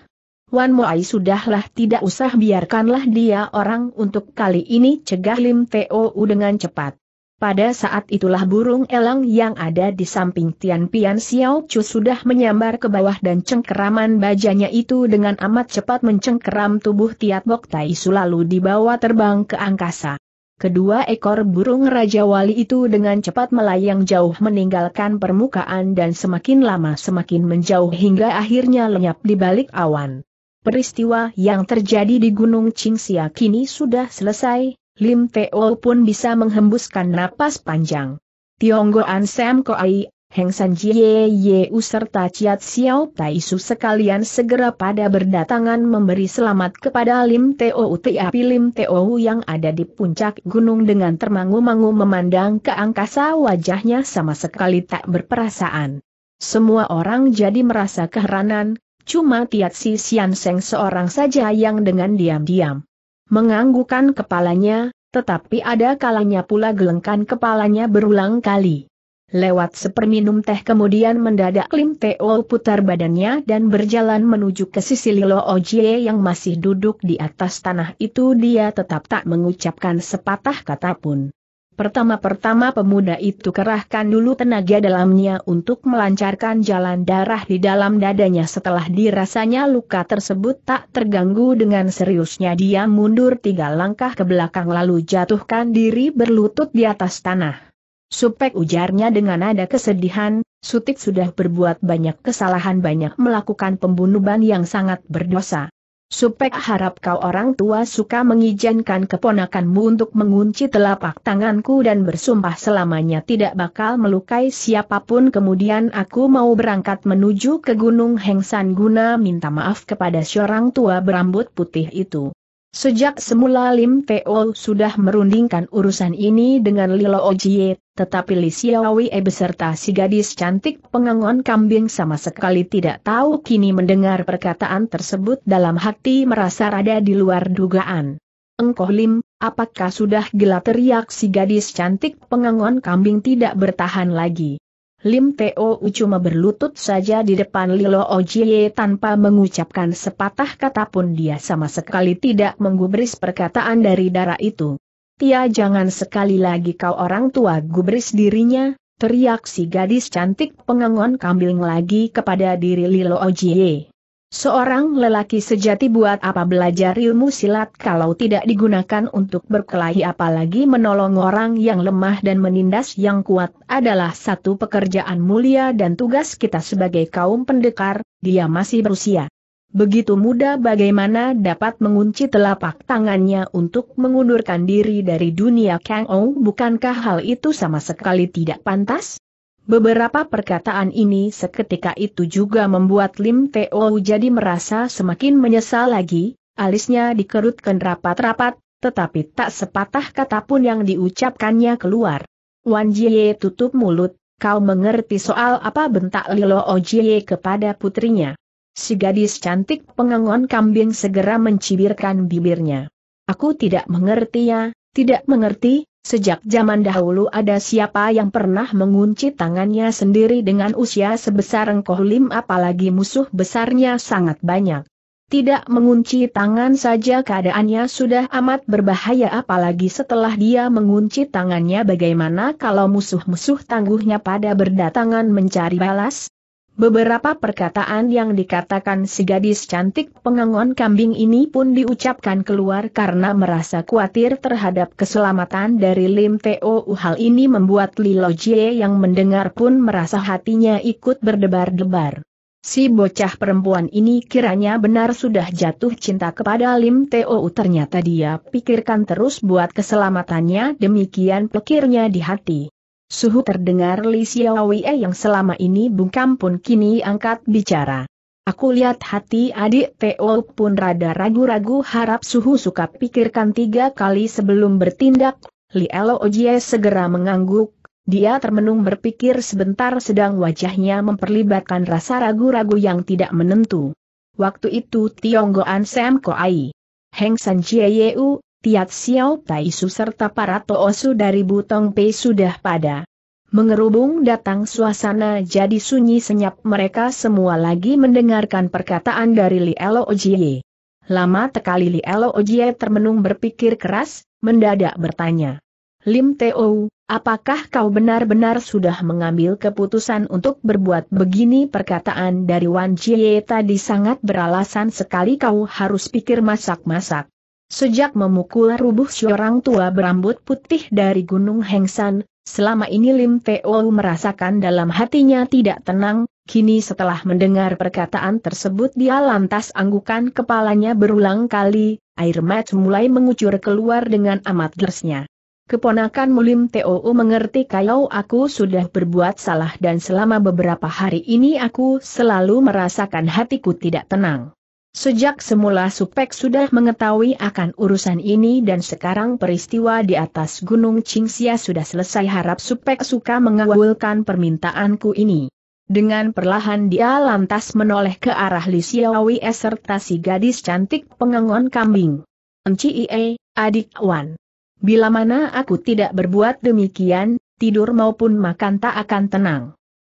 Wan Moai sudahlah tidak usah biarkanlah dia orang untuk kali ini cegah Lim Teo dengan cepat. Pada saat itulah burung elang yang ada di samping Tian Pian Xiao Chu sudah menyambar ke bawah dan cengkeraman bajanya itu dengan amat cepat mencengkeram tubuh Tiat Bok Tai Su lalu dibawa terbang ke angkasa. Kedua ekor burung Raja Wali itu dengan cepat melayang jauh meninggalkan permukaan dan semakin lama semakin menjauh hingga akhirnya lenyap di balik awan. Peristiwa yang terjadi di Gunung Qingxia kini sudah selesai, Lim Teo pun bisa menghembuskan napas panjang. Tionggoan Sam Koai, Heng San Jie U serta Chiat Xiao Tai Su sekalian segera pada berdatangan memberi selamat kepada Lim Teo Uti api Lim Teo yang ada di puncak gunung dengan termangu-mangu memandang ke angkasa wajahnya sama sekali tak berperasaan. Semua orang jadi merasa keheranan, cuma Tiat Si Sian Seng seorang saja yang dengan diam-diam menganggukan kepalanya, tetapi ada kalanya pula gelengkan kepalanya berulang kali. Lewat seperminum teh kemudian mendadak Lim Teo putar badannya dan berjalan menuju ke sisi Lilo Ojie yang masih duduk di atas tanah itu dia tetap tak mengucapkan sepatah kata pun. Pertama-pertama pemuda itu kerahkan dulu tenaga dalamnya untuk melancarkan jalan darah di dalam dadanya setelah dirasanya luka tersebut tak terganggu dengan seriusnya dia mundur tiga langkah ke belakang lalu jatuhkan diri berlutut di atas tanah. Supek ujarnya dengan nada kesedihan, Sutik sudah berbuat banyak kesalahan banyak melakukan pembunuhan yang sangat berdosa. Supek harap kau orang tua suka mengizinkan keponakanmu untuk mengunci telapak tanganku dan bersumpah selamanya tidak bakal melukai siapapun kemudian aku mau berangkat menuju ke Gunung Hengsan guna minta maaf kepada seorang tua berambut putih itu. Sejak semula Lim Teo sudah merundingkan urusan ini dengan Lilo Ojie, tetapi Li Xiaowei e beserta si gadis cantik pengangon kambing sama sekali tidak tahu kini mendengar perkataan tersebut dalam hati merasa rada di luar dugaan. Engkoh Lim, apakah sudah gila teriak si gadis cantik pengangon kambing tidak bertahan lagi. Lim Teo cuma berlutut saja di depan Lilo Ojiye tanpa mengucapkan sepatah kata pun dia sama sekali tidak menggubris perkataan dari darah itu. Tia jangan sekali lagi kau orang tua gubris dirinya, teriak si gadis cantik pengangon kambing lagi kepada diri Lilo Ojiye. Seorang lelaki sejati buat apa belajar ilmu silat kalau tidak digunakan untuk berkelahi apalagi menolong orang yang lemah dan menindas yang kuat adalah satu pekerjaan mulia dan tugas kita sebagai kaum pendekar, dia masih berusia. Begitu muda bagaimana dapat mengunci telapak tangannya untuk mengundurkan diri dari dunia Kang Ong bukankah hal itu sama sekali tidak pantas? Beberapa perkataan ini seketika itu juga membuat Lim Teo jadi merasa semakin menyesal lagi, alisnya dikerutkan rapat-rapat, tetapi tak sepatah kata pun yang diucapkannya keluar. Wan Jie tutup mulut, kau mengerti soal apa bentak Lilo Ojie kepada putrinya. Si gadis cantik pengangon kambing segera mencibirkan bibirnya. Aku tidak mengerti ya, tidak mengerti, sejak zaman dahulu ada siapa yang pernah mengunci tangannya sendiri dengan usia sebesar Lim, apalagi musuh besarnya sangat banyak. Tidak mengunci tangan saja keadaannya sudah amat berbahaya apalagi setelah dia mengunci tangannya bagaimana kalau musuh-musuh tangguhnya pada berdatangan mencari balas, Beberapa perkataan yang dikatakan si gadis cantik pengangon kambing ini pun diucapkan keluar karena merasa khawatir terhadap keselamatan dari Lim Teo Hal ini membuat Lilo Jie yang mendengar pun merasa hatinya ikut berdebar-debar. Si bocah perempuan ini kiranya benar sudah jatuh cinta kepada Lim Teo ternyata dia pikirkan terus buat keselamatannya demikian pikirnya di hati. Suhu terdengar Li Xiaowei yang selama ini bungkam pun kini angkat bicara. Aku lihat hati adik Teo pun rada ragu-ragu harap Suhu suka pikirkan tiga kali sebelum bertindak. Li Elo Ojie segera mengangguk, dia termenung berpikir sebentar sedang wajahnya memperlibatkan rasa ragu-ragu yang tidak menentu. Waktu itu Tionggoan Sam Koai. Heng San Chieyeu, Tiat Xiao Tai Su serta para Toosu dari Butong Pei sudah pada. Mengerubung datang suasana jadi sunyi senyap mereka semua lagi mendengarkan perkataan dari Li Elo Ojie. Lama tekali Li Elo Ojie termenung berpikir keras, mendadak bertanya. Lim Teo, apakah kau benar-benar sudah mengambil keputusan untuk berbuat begini? Perkataan dari Wan Jie tadi sangat beralasan sekali kau harus pikir masak-masak. Sejak memukul rubuh seorang tua berambut putih dari Gunung Hengsan, selama ini Lim Teo merasakan dalam hatinya tidak tenang, kini setelah mendengar perkataan tersebut dia lantas anggukan kepalanya berulang kali, air mata mulai mengucur keluar dengan amat dersnya. Keponakan Mulim Teo mengerti kalau aku sudah berbuat salah dan selama beberapa hari ini aku selalu merasakan hatiku tidak tenang. Sejak semula Supek sudah mengetahui akan urusan ini dan sekarang peristiwa di atas Gunung Cingsia sudah selesai harap Supek suka mengawulkan permintaanku ini. Dengan perlahan dia lantas menoleh ke arah Li serta si gadis cantik pengangon kambing. Enci Ie, adik Wan. Bila mana aku tidak berbuat demikian, tidur maupun makan tak akan tenang.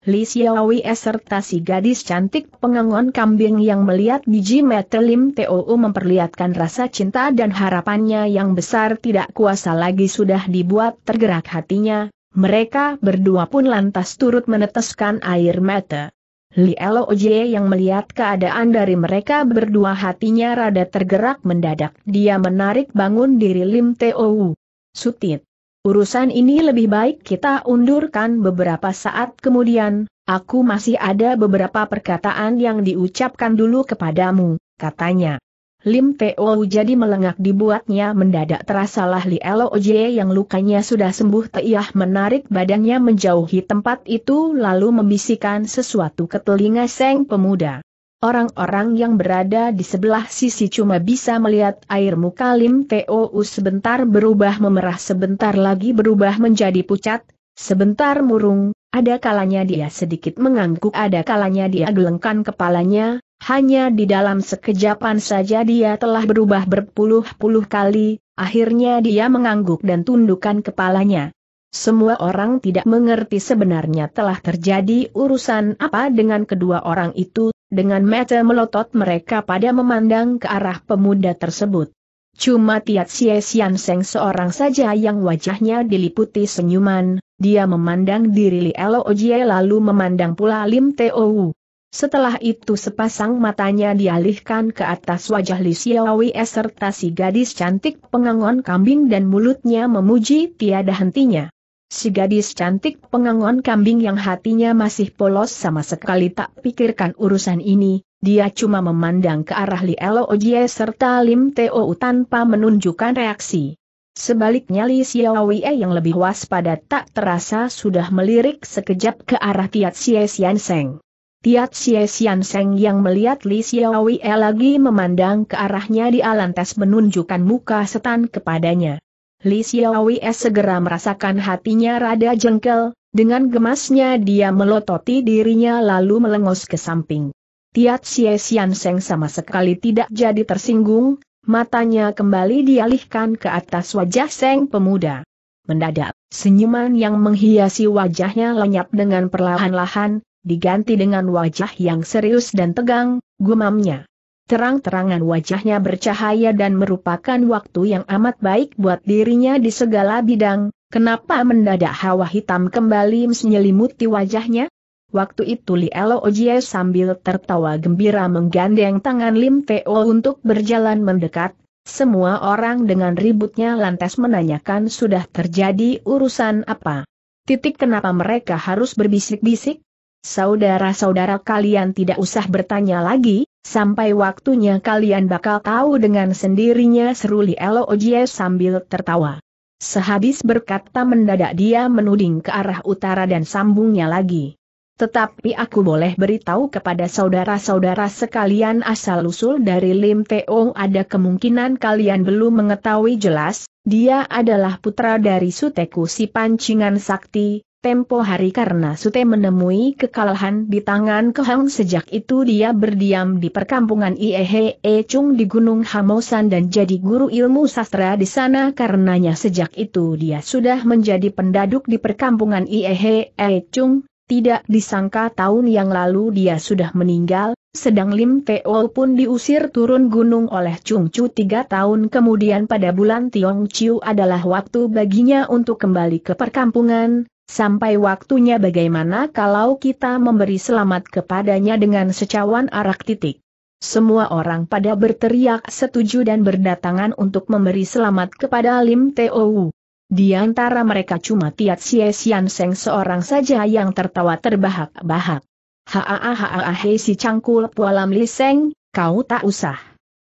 Li Xiaowie serta si gadis cantik pengangon kambing yang melihat biji metelim Lim memperlihatkan rasa cinta dan harapannya yang besar tidak kuasa lagi sudah dibuat tergerak hatinya, mereka berdua pun lantas turut meneteskan air mata. Li Jie yang melihat keadaan dari mereka berdua hatinya rada tergerak mendadak dia menarik bangun diri Lim U. Sutit. Urusan ini lebih baik kita undurkan beberapa saat kemudian, aku masih ada beberapa perkataan yang diucapkan dulu kepadamu, katanya. Lim Teo jadi melengak dibuatnya mendadak terasalah Li Oje yang lukanya sudah sembuh Teiah menarik badannya menjauhi tempat itu lalu membisikkan sesuatu ke telinga Seng Pemuda. Orang-orang yang berada di sebelah sisi cuma bisa melihat air muka Lim Teo sebentar berubah memerah sebentar lagi berubah menjadi pucat, sebentar murung, ada kalanya dia sedikit mengangguk ada kalanya dia gelengkan kepalanya, hanya di dalam sekejapan saja dia telah berubah berpuluh-puluh kali, akhirnya dia mengangguk dan tundukkan kepalanya. Semua orang tidak mengerti sebenarnya telah terjadi urusan apa dengan kedua orang itu, dengan mata melotot mereka pada memandang ke arah pemuda tersebut. Cuma Tiat Sie Sian Seng seorang saja yang wajahnya diliputi senyuman, dia memandang diri Li Elo Ojie lalu memandang pula Lim Teo setelah itu sepasang matanya dialihkan ke atas wajah Li Xiaowei, serta si gadis cantik pengangon kambing dan mulutnya memuji tiada hentinya. Si gadis cantik pengangon kambing yang hatinya masih polos sama sekali tak pikirkan urusan ini, dia cuma memandang ke arah Li Elo Ojie serta Lim Teo tanpa menunjukkan reaksi. Sebaliknya Li Xiaowei yang lebih waspada tak terasa sudah melirik sekejap ke arah Tiat Xie Xian Seng. Tiat Xie Xian Seng yang melihat Li Xiaowei lagi memandang ke arahnya di alantas menunjukkan muka setan kepadanya. Li Xiaowi segera merasakan hatinya rada jengkel, dengan gemasnya dia melototi dirinya lalu melengos ke samping. Tiat Xie Xian Seng sama sekali tidak jadi tersinggung, matanya kembali dialihkan ke atas wajah Seng pemuda. Mendadak, senyuman yang menghiasi wajahnya lenyap dengan perlahan-lahan, diganti dengan wajah yang serius dan tegang, gumamnya terang-terangan wajahnya bercahaya dan merupakan waktu yang amat baik buat dirinya di segala bidang, kenapa mendadak hawa hitam kembali menyelimuti wajahnya? Waktu itu Li Elo Ojie sambil tertawa gembira menggandeng tangan Lim Teo untuk berjalan mendekat, semua orang dengan ributnya lantas menanyakan sudah terjadi urusan apa. Titik kenapa mereka harus berbisik-bisik? Saudara-saudara kalian tidak usah bertanya lagi, Sampai waktunya kalian bakal tahu dengan sendirinya Seruli Li Elo Ojie sambil tertawa. Sehabis berkata mendadak dia menuding ke arah utara dan sambungnya lagi. Tetapi aku boleh beritahu kepada saudara-saudara sekalian asal-usul dari Lim Teong ada kemungkinan kalian belum mengetahui jelas, dia adalah putra dari Suteku si Pancingan Sakti, Tempo hari karena Sute menemui kekalahan di tangan Kehang sejak itu dia berdiam di perkampungan Iehe Chung di Gunung Hamosan dan jadi guru ilmu sastra di sana karenanya sejak itu dia sudah menjadi pendaduk di perkampungan Iehe Chung. tidak disangka tahun yang lalu dia sudah meninggal, sedang Lim Teo pun diusir turun gunung oleh Chung Chu tiga tahun kemudian pada bulan Tiong Chiu adalah waktu baginya untuk kembali ke perkampungan, Sampai waktunya bagaimana kalau kita memberi selamat kepadanya dengan secawan arak titik. Semua orang pada berteriak setuju dan berdatangan untuk memberi selamat kepada Lim Teo. Di antara mereka cuma Tiat Sie Sian Seng seorang saja yang tertawa terbahak-bahak. Haa hei si cangkul pualam Li Seng, kau tak usah.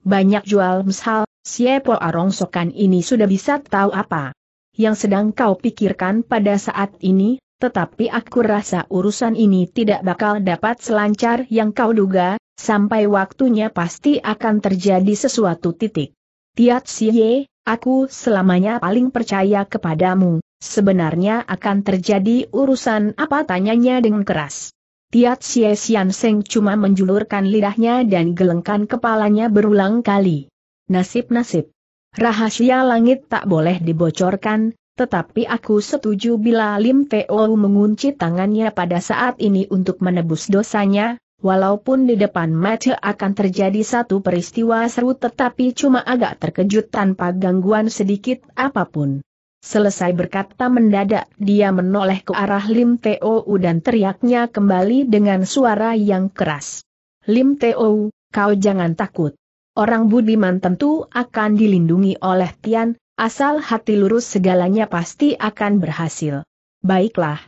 Banyak jual mshal, Sie Po Arong Sokan ini sudah bisa tahu apa yang sedang kau pikirkan pada saat ini, tetapi aku rasa urusan ini tidak bakal dapat selancar yang kau duga, sampai waktunya pasti akan terjadi sesuatu titik. Tiat Siye, aku selamanya paling percaya kepadamu, sebenarnya akan terjadi urusan apa tanyanya dengan keras. Tiat Siye Sian Seng cuma menjulurkan lidahnya dan gelengkan kepalanya berulang kali. Nasib-nasib. Rahasia langit tak boleh dibocorkan, tetapi aku setuju bila Lim Teo mengunci tangannya pada saat ini untuk menebus dosanya, walaupun di depan mata akan terjadi satu peristiwa seru tetapi cuma agak terkejut tanpa gangguan sedikit apapun. Selesai berkata mendadak dia menoleh ke arah Lim Teo dan teriaknya kembali dengan suara yang keras. Lim Teo, kau jangan takut orang budiman tentu akan dilindungi oleh Tian, asal hati lurus segalanya pasti akan berhasil. Baiklah.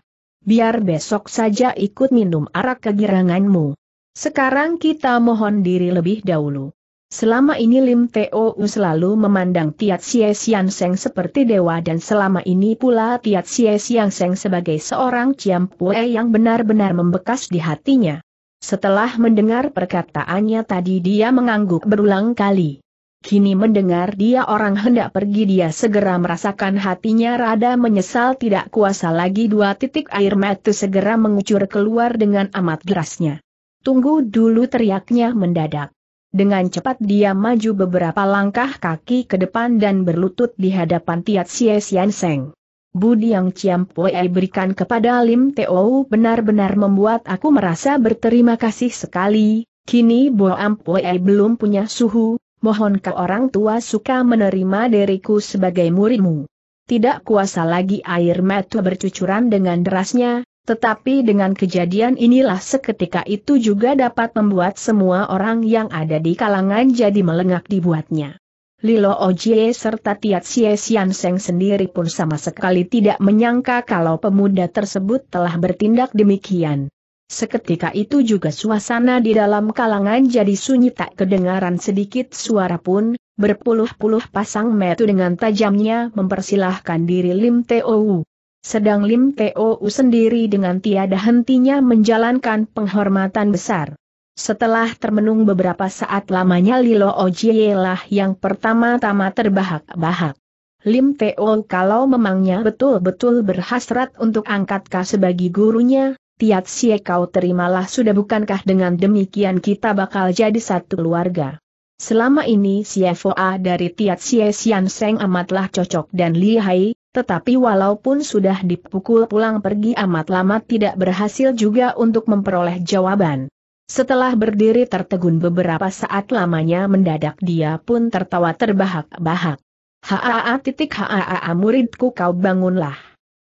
Biar besok saja ikut minum arak kegiranganmu. Sekarang kita mohon diri lebih dahulu. Selama ini Lim Teo selalu memandang Tiat Sia Sian Seng seperti dewa dan selama ini pula Tiat Sia Sian Seng sebagai seorang pue yang benar-benar membekas di hatinya. Setelah mendengar perkataannya tadi dia mengangguk berulang kali. Kini mendengar dia orang hendak pergi dia segera merasakan hatinya rada menyesal tidak kuasa lagi dua titik air mata segera mengucur keluar dengan amat derasnya. Tunggu dulu teriaknya mendadak. Dengan cepat dia maju beberapa langkah kaki ke depan dan berlutut di hadapan Tiat Xie Seng. Budi yang Ciam Pue berikan kepada Lim Teo benar-benar membuat aku merasa berterima kasih sekali, kini Bo Am belum punya suhu, mohon ke orang tua suka menerima diriku sebagai muridmu. Tidak kuasa lagi air mata bercucuran dengan derasnya, tetapi dengan kejadian inilah seketika itu juga dapat membuat semua orang yang ada di kalangan jadi melengak dibuatnya. Lilo Ojie serta Tiat Xie Xian Seng sendiri pun sama sekali tidak menyangka kalau pemuda tersebut telah bertindak demikian. Seketika itu juga suasana di dalam kalangan jadi sunyi tak kedengaran sedikit suara pun, berpuluh-puluh pasang metu dengan tajamnya mempersilahkan diri Lim Tou. Sedang Lim Tou sendiri dengan tiada hentinya menjalankan penghormatan besar. Setelah termenung beberapa saat lamanya Lilo Ojie lah yang pertama-tama terbahak-bahak. Lim Teo kalau memangnya betul-betul berhasrat untuk angkatkah sebagai gurunya, Tiat Sie kau terimalah sudah bukankah dengan demikian kita bakal jadi satu keluarga. Selama ini Foa dari Tiat Sie Sian Seng amatlah cocok dan lihai, tetapi walaupun sudah dipukul pulang pergi amat lama tidak berhasil juga untuk memperoleh jawaban. Setelah berdiri tertegun beberapa saat lamanya mendadak dia pun tertawa terbahak-bahak. Haa titik haa muridku kau bangunlah.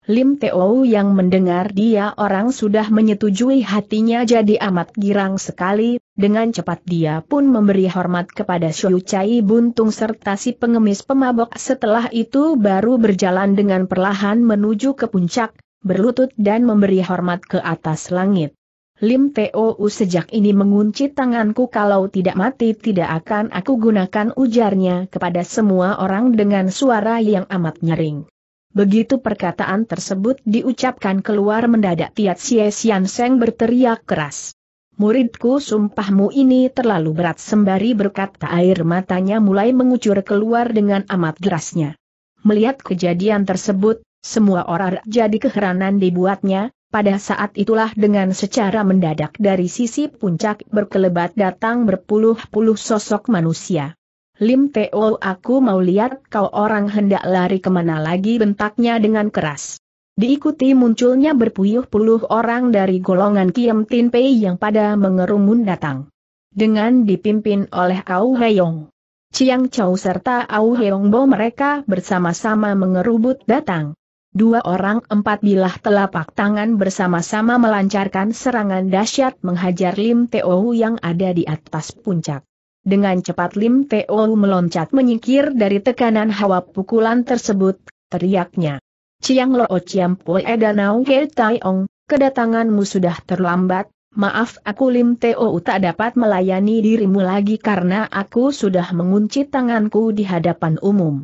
Lim Teo yang mendengar dia orang sudah menyetujui hatinya jadi amat girang sekali, dengan cepat dia pun memberi hormat kepada Shou Chai Buntung serta si pengemis pemabok setelah itu baru berjalan dengan perlahan menuju ke puncak, berlutut dan memberi hormat ke atas langit. Lim Teo sejak ini mengunci tanganku kalau tidak mati tidak akan aku gunakan ujarnya kepada semua orang dengan suara yang amat nyering. Begitu perkataan tersebut diucapkan keluar mendadak Tiat Sie Sian Seng berteriak keras. Muridku sumpahmu ini terlalu berat sembari berkata air matanya mulai mengucur keluar dengan amat derasnya. Melihat kejadian tersebut, semua orang jadi keheranan dibuatnya, pada saat itulah dengan secara mendadak dari sisi puncak berkelebat datang berpuluh-puluh sosok manusia. Lim Teo aku mau lihat kau orang hendak lari kemana lagi bentaknya dengan keras. Diikuti munculnya berpuyuh-puluh orang dari golongan Kiam Tin Pei yang pada mengerumun datang. Dengan dipimpin oleh Au Heyong. Chiang Chau serta Au Heyong Bo mereka bersama-sama mengerubut datang. Dua orang empat bilah telapak tangan bersama-sama melancarkan serangan dahsyat menghajar Lim Teo yang ada di atas puncak. Dengan cepat Lim Teo meloncat menyingkir dari tekanan hawa pukulan tersebut, teriaknya. Chiang Lo Chiam Pue Danau Ke Tai Ong, kedatanganmu sudah terlambat, maaf aku Lim Teo tak dapat melayani dirimu lagi karena aku sudah mengunci tanganku di hadapan umum.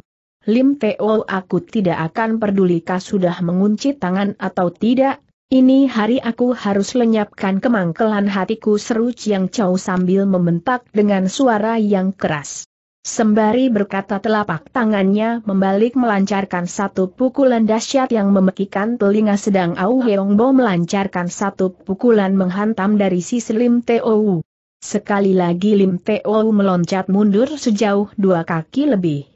Lim Teo aku tidak akan pedulikah sudah mengunci tangan atau tidak, ini hari aku harus lenyapkan kemangkelan hatiku seru Chiang Chau sambil membentak dengan suara yang keras. Sembari berkata telapak tangannya membalik melancarkan satu pukulan dahsyat yang memekikan telinga sedang Au Heong Bo melancarkan satu pukulan menghantam dari sisi Lim Teo. Sekali lagi Lim Teo meloncat mundur sejauh dua kaki lebih.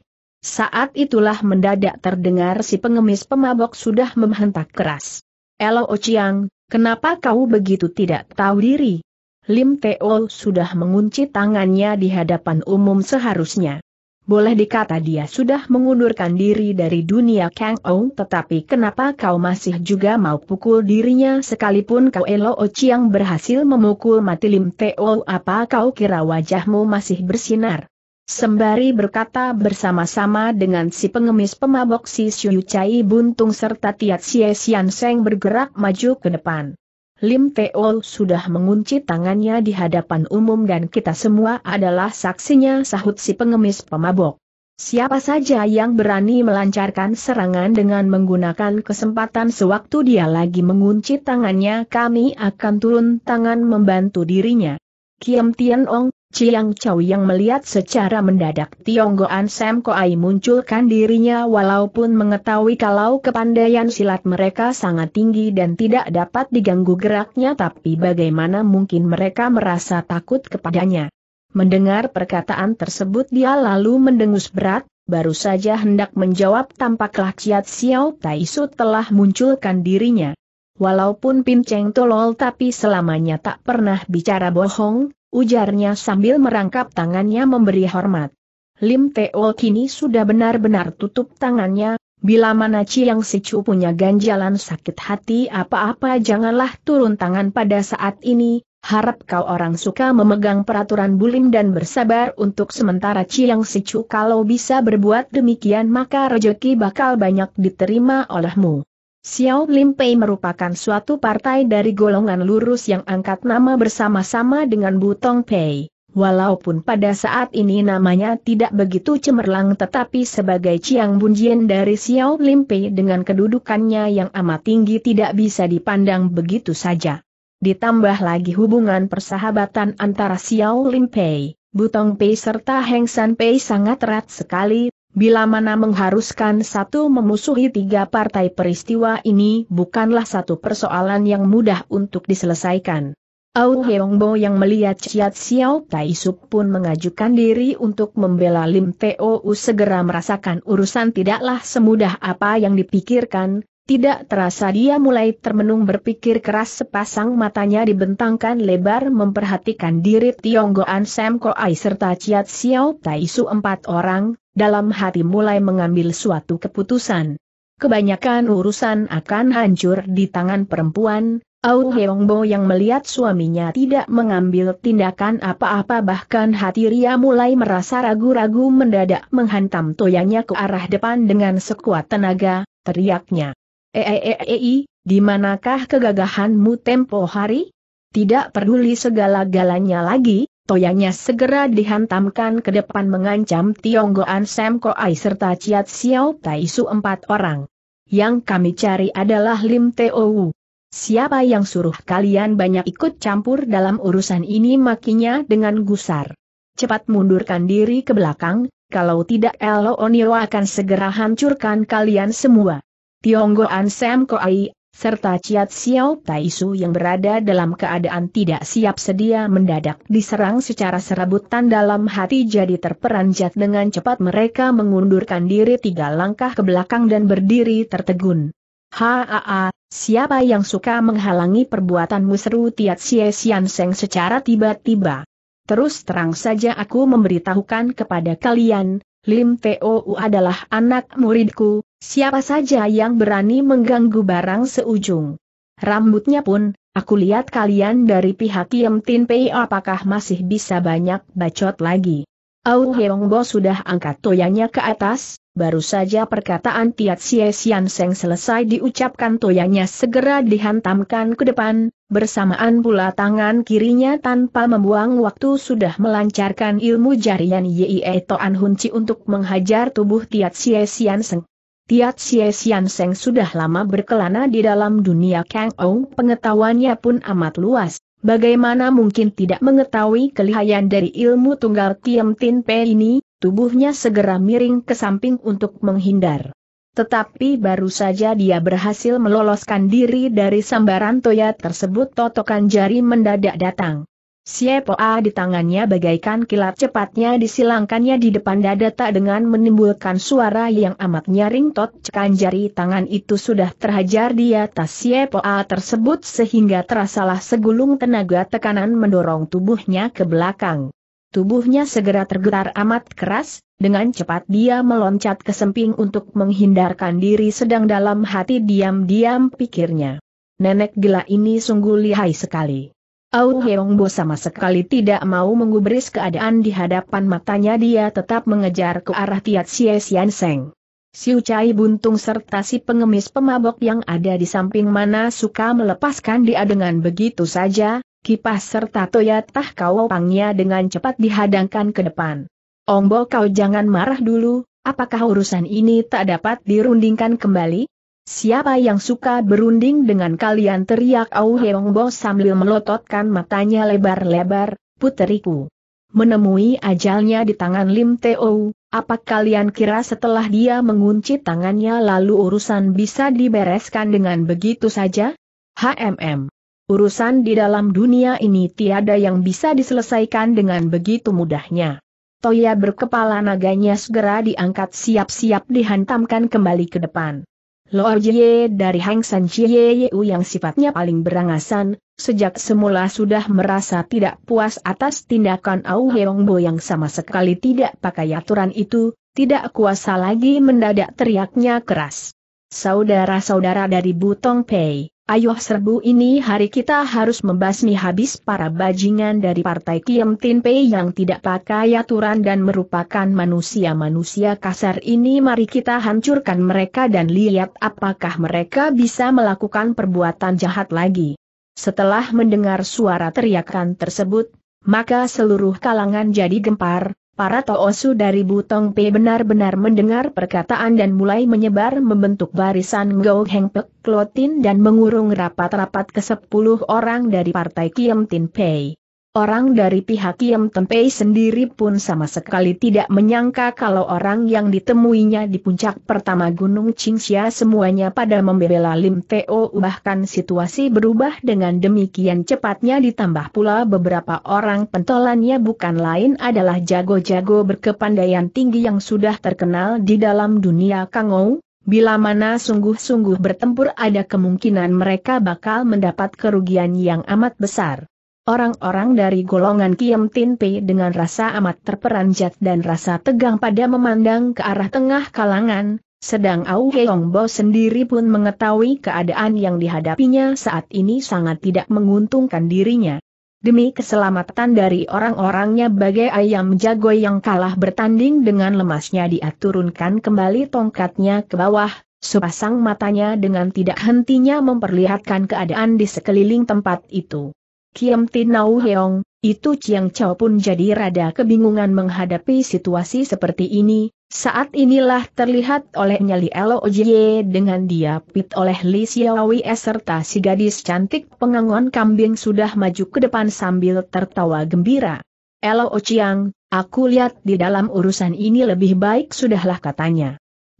Saat itulah mendadak terdengar si pengemis pemabok sudah memhentak keras. Elo Ociang, kenapa kau begitu tidak tahu diri? Lim Teo sudah mengunci tangannya di hadapan umum seharusnya. Boleh dikata dia sudah mengundurkan diri dari dunia Kang O, tetapi kenapa kau masih juga mau pukul dirinya sekalipun kau Elo Ociang berhasil memukul mati Lim Teo apa kau kira wajahmu masih bersinar? Sembari berkata bersama-sama dengan si pengemis pemabok si Xiu Chai Buntung serta Tiat Xie Xian Seng bergerak maju ke depan. Lim Teo sudah mengunci tangannya di hadapan umum dan kita semua adalah saksinya sahut si pengemis pemabok. Siapa saja yang berani melancarkan serangan dengan menggunakan kesempatan sewaktu dia lagi mengunci tangannya kami akan turun tangan membantu dirinya. Kiam Tian Ong, Chiang Chau yang melihat secara mendadak Tiong Goan Sam Koai munculkan dirinya walaupun mengetahui kalau kepandaian silat mereka sangat tinggi dan tidak dapat diganggu geraknya tapi bagaimana mungkin mereka merasa takut kepadanya. Mendengar perkataan tersebut dia lalu mendengus berat, baru saja hendak menjawab tampaklah Kiat Xiao Taisu telah munculkan dirinya. Walaupun Pin Cheng tolol tapi selamanya tak pernah bicara bohong, ujarnya sambil merangkap tangannya memberi hormat. Lim Teo kini sudah benar-benar tutup tangannya, bila mana Yang Sicu punya ganjalan sakit hati apa-apa janganlah turun tangan pada saat ini, harap kau orang suka memegang peraturan bulim dan bersabar untuk sementara Yang Sicu kalau bisa berbuat demikian maka rejeki bakal banyak diterima olehmu. Xiao Lim Pei merupakan suatu partai dari golongan lurus yang angkat nama bersama-sama dengan Butong Pei. Walaupun pada saat ini namanya tidak begitu cemerlang tetapi sebagai Chiang Bunjian dari Xiao Lim Pei dengan kedudukannya yang amat tinggi tidak bisa dipandang begitu saja. Ditambah lagi hubungan persahabatan antara Xiao Lim Pei, Butong Pei serta Heng San Pei sangat erat sekali, Bila mana mengharuskan satu memusuhi tiga partai peristiwa ini bukanlah satu persoalan yang mudah untuk diselesaikan. Au Heong Bo yang melihat ciat Xiao Tai Suk pun mengajukan diri untuk membela Lim Teo U segera merasakan urusan tidaklah semudah apa yang dipikirkan, tidak terasa dia mulai termenung berpikir keras sepasang matanya dibentangkan lebar memperhatikan diri Tionggoan Sam Koai serta Ciat Xiao Tai Su empat orang, dalam hati mulai mengambil suatu keputusan. Kebanyakan urusan akan hancur di tangan perempuan, Au Heong yang melihat suaminya tidak mengambil tindakan apa-apa bahkan hati Ria mulai merasa ragu-ragu mendadak menghantam toyanya ke arah depan dengan sekuat tenaga, teriaknya. Eeei, di manakah kegagahanmu tempo hari? Tidak peduli segala-galanya lagi, toyanya segera dihantamkan ke depan mengancam Tionggoan Sam Koai serta Ciat Xiao Tai Su empat orang. Yang kami cari adalah Lim Teo Siapa yang suruh kalian banyak ikut campur dalam urusan ini makinya dengan gusar. Cepat mundurkan diri ke belakang, kalau tidak Elo Onio akan segera hancurkan kalian semua. Tionggo Sam Koai, serta Ciat Xiao Taisu yang berada dalam keadaan tidak siap sedia mendadak diserang secara serabutan dalam hati jadi terperanjat dengan cepat mereka mengundurkan diri tiga langkah ke belakang dan berdiri tertegun. Haa, siapa yang suka menghalangi perbuatanmu seru Tiat Xie Xian Seng secara tiba-tiba. Terus terang saja aku memberitahukan kepada kalian, Lim Tou adalah anak muridku, Siapa saja yang berani mengganggu barang seujung rambutnya pun, aku lihat kalian dari pihak Yem Tin Pei apakah masih bisa banyak bacot lagi. Au Heong Bo sudah angkat toyanya ke atas, baru saja perkataan Tiat Sie Sian Seng selesai diucapkan toyanya segera dihantamkan ke depan, bersamaan pula tangan kirinya tanpa membuang waktu sudah melancarkan ilmu jarian Yie Toan Hunci untuk menghajar tubuh Tiat Sie Sian Seng. Tiat Xie Xian Seng sudah lama berkelana di dalam dunia Kang Ong, pengetahuannya pun amat luas. Bagaimana mungkin tidak mengetahui kelihayan dari ilmu tunggal Tiem Tin Pe ini, tubuhnya segera miring ke samping untuk menghindar. Tetapi baru saja dia berhasil meloloskan diri dari sambaran toya tersebut totokan jari mendadak datang. Siepoa di tangannya bagaikan kilat cepatnya disilangkannya di depan dada tak dengan menimbulkan suara yang amat nyaring tot cekan jari tangan itu sudah terhajar di atas Siepoa tersebut sehingga terasalah segulung tenaga tekanan mendorong tubuhnya ke belakang. Tubuhnya segera tergetar amat keras, dengan cepat dia meloncat ke samping untuk menghindarkan diri sedang dalam hati diam-diam pikirnya. Nenek gila ini sungguh lihai sekali. Au Heongbo sama sekali tidak mau menggubris keadaan di hadapan matanya dia tetap mengejar ke arah Tiat Xie Xian Seng. Siu Chai buntung serta si pengemis pemabok yang ada di samping mana suka melepaskan dia dengan begitu saja, kipas serta tah kau pangnya dengan cepat dihadangkan ke depan. Ongbo kau jangan marah dulu, apakah urusan ini tak dapat dirundingkan kembali? Siapa yang suka berunding dengan kalian teriak Au Heong Bo sambil melototkan matanya lebar-lebar, puteriku. Menemui ajalnya di tangan Lim Teo, apa kalian kira setelah dia mengunci tangannya lalu urusan bisa dibereskan dengan begitu saja? HMM. Urusan di dalam dunia ini tiada yang bisa diselesaikan dengan begitu mudahnya. Toya berkepala naganya segera diangkat siap-siap dihantamkan kembali ke depan. Lord Jie dari Hang San Chie Yeu yang sifatnya paling berangasan, sejak semula sudah merasa tidak puas atas tindakan Au Heong Bo yang sama sekali tidak pakai aturan itu, tidak kuasa lagi mendadak teriaknya keras. Saudara-saudara dari Butong Pei, Ayuh serbu ini hari kita harus membasmi habis para bajingan dari partai Kiem Tin Pei yang tidak pakai aturan dan merupakan manusia-manusia kasar ini mari kita hancurkan mereka dan lihat apakah mereka bisa melakukan perbuatan jahat lagi. Setelah mendengar suara teriakan tersebut, maka seluruh kalangan jadi gempar, Para Toosu dari Butong P benar-benar mendengar perkataan dan mulai menyebar membentuk barisan Ngou Heng Pek Klotin dan mengurung rapat-rapat ke sepuluh orang dari partai Kiem Tin Pei. Orang dari pihak Kiem Tempei sendiri pun sama sekali tidak menyangka kalau orang yang ditemuinya di puncak pertama Gunung Qingxia semuanya pada membela Lim Teo bahkan situasi berubah dengan demikian cepatnya ditambah pula beberapa orang pentolannya bukan lain adalah jago-jago berkepandaian tinggi yang sudah terkenal di dalam dunia Kangou, Bila mana sungguh-sungguh bertempur ada kemungkinan mereka bakal mendapat kerugian yang amat besar. Orang-orang dari golongan Kiem Tin Pe dengan rasa amat terperanjat dan rasa tegang pada memandang ke arah tengah kalangan, sedang Au Heong Bo sendiri pun mengetahui keadaan yang dihadapinya saat ini sangat tidak menguntungkan dirinya. Demi keselamatan dari orang-orangnya bagai ayam jago yang kalah bertanding dengan lemasnya dia turunkan kembali tongkatnya ke bawah, sepasang matanya dengan tidak hentinya memperlihatkan keadaan di sekeliling tempat itu. Kiam tinau Heong, itu Chiang Chao pun jadi rada kebingungan menghadapi situasi seperti ini, saat inilah terlihat olehnya Li Ojie dengan dia diapit oleh Li Xiaowi serta si gadis cantik pengangon kambing sudah maju ke depan sambil tertawa gembira. Elo Chiang, aku lihat di dalam urusan ini lebih baik sudahlah katanya.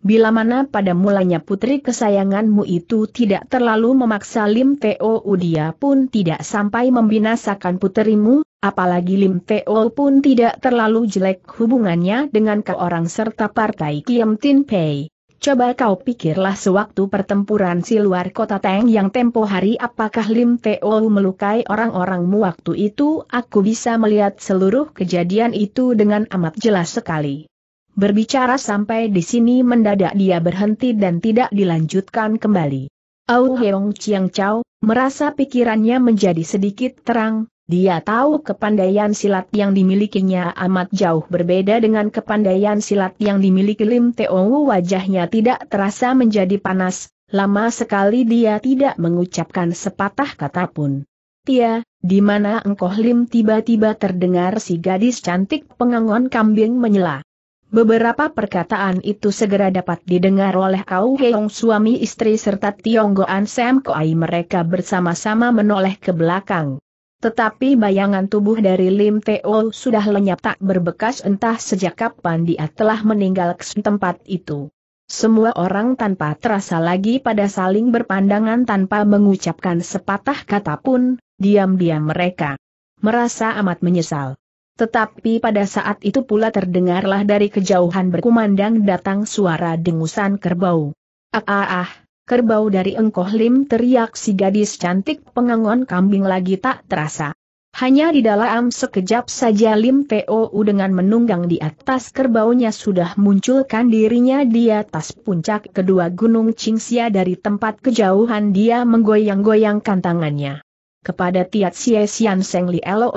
Bila mana pada mulanya putri kesayanganmu itu tidak terlalu memaksa Lim Teo dia pun tidak sampai membinasakan puterimu, apalagi Lim Teo pun tidak terlalu jelek hubungannya dengan ke orang serta partai Kim Tin Pei. Coba kau pikirlah sewaktu pertempuran si luar kota Teng yang tempo hari apakah Lim Teo melukai orang-orangmu waktu itu aku bisa melihat seluruh kejadian itu dengan amat jelas sekali. Berbicara sampai di sini mendadak dia berhenti dan tidak dilanjutkan kembali. Au Heong Chiang Chao, merasa pikirannya menjadi sedikit terang, dia tahu kepandaian silat yang dimilikinya amat jauh berbeda dengan kepandaian silat yang dimiliki Lim Teo wajahnya tidak terasa menjadi panas, lama sekali dia tidak mengucapkan sepatah kata pun. Tia, di mana engkau Lim tiba-tiba terdengar si gadis cantik pengangon kambing menyela. Beberapa perkataan itu segera dapat didengar oleh Kau Heong suami istri serta Tionggoan Sam Koai mereka bersama-sama menoleh ke belakang. Tetapi bayangan tubuh dari Lim Teo sudah lenyap tak berbekas entah sejak kapan dia telah meninggal ke tempat itu. Semua orang tanpa terasa lagi pada saling berpandangan tanpa mengucapkan sepatah kata pun, diam-diam mereka merasa amat menyesal. Tetapi pada saat itu pula terdengarlah dari kejauhan berkumandang datang suara dengusan kerbau. Ah ah ah, kerbau dari engkoh lim teriak si gadis cantik pengangon kambing lagi tak terasa. Hanya di dalam sekejap saja Lim T.O.U. dengan menunggang di atas kerbaunya sudah munculkan dirinya di atas puncak kedua gunung Qingxia dari tempat kejauhan dia menggoyang-goyangkan tangannya. Kepada Tiat Sie Sian Seng Li Elo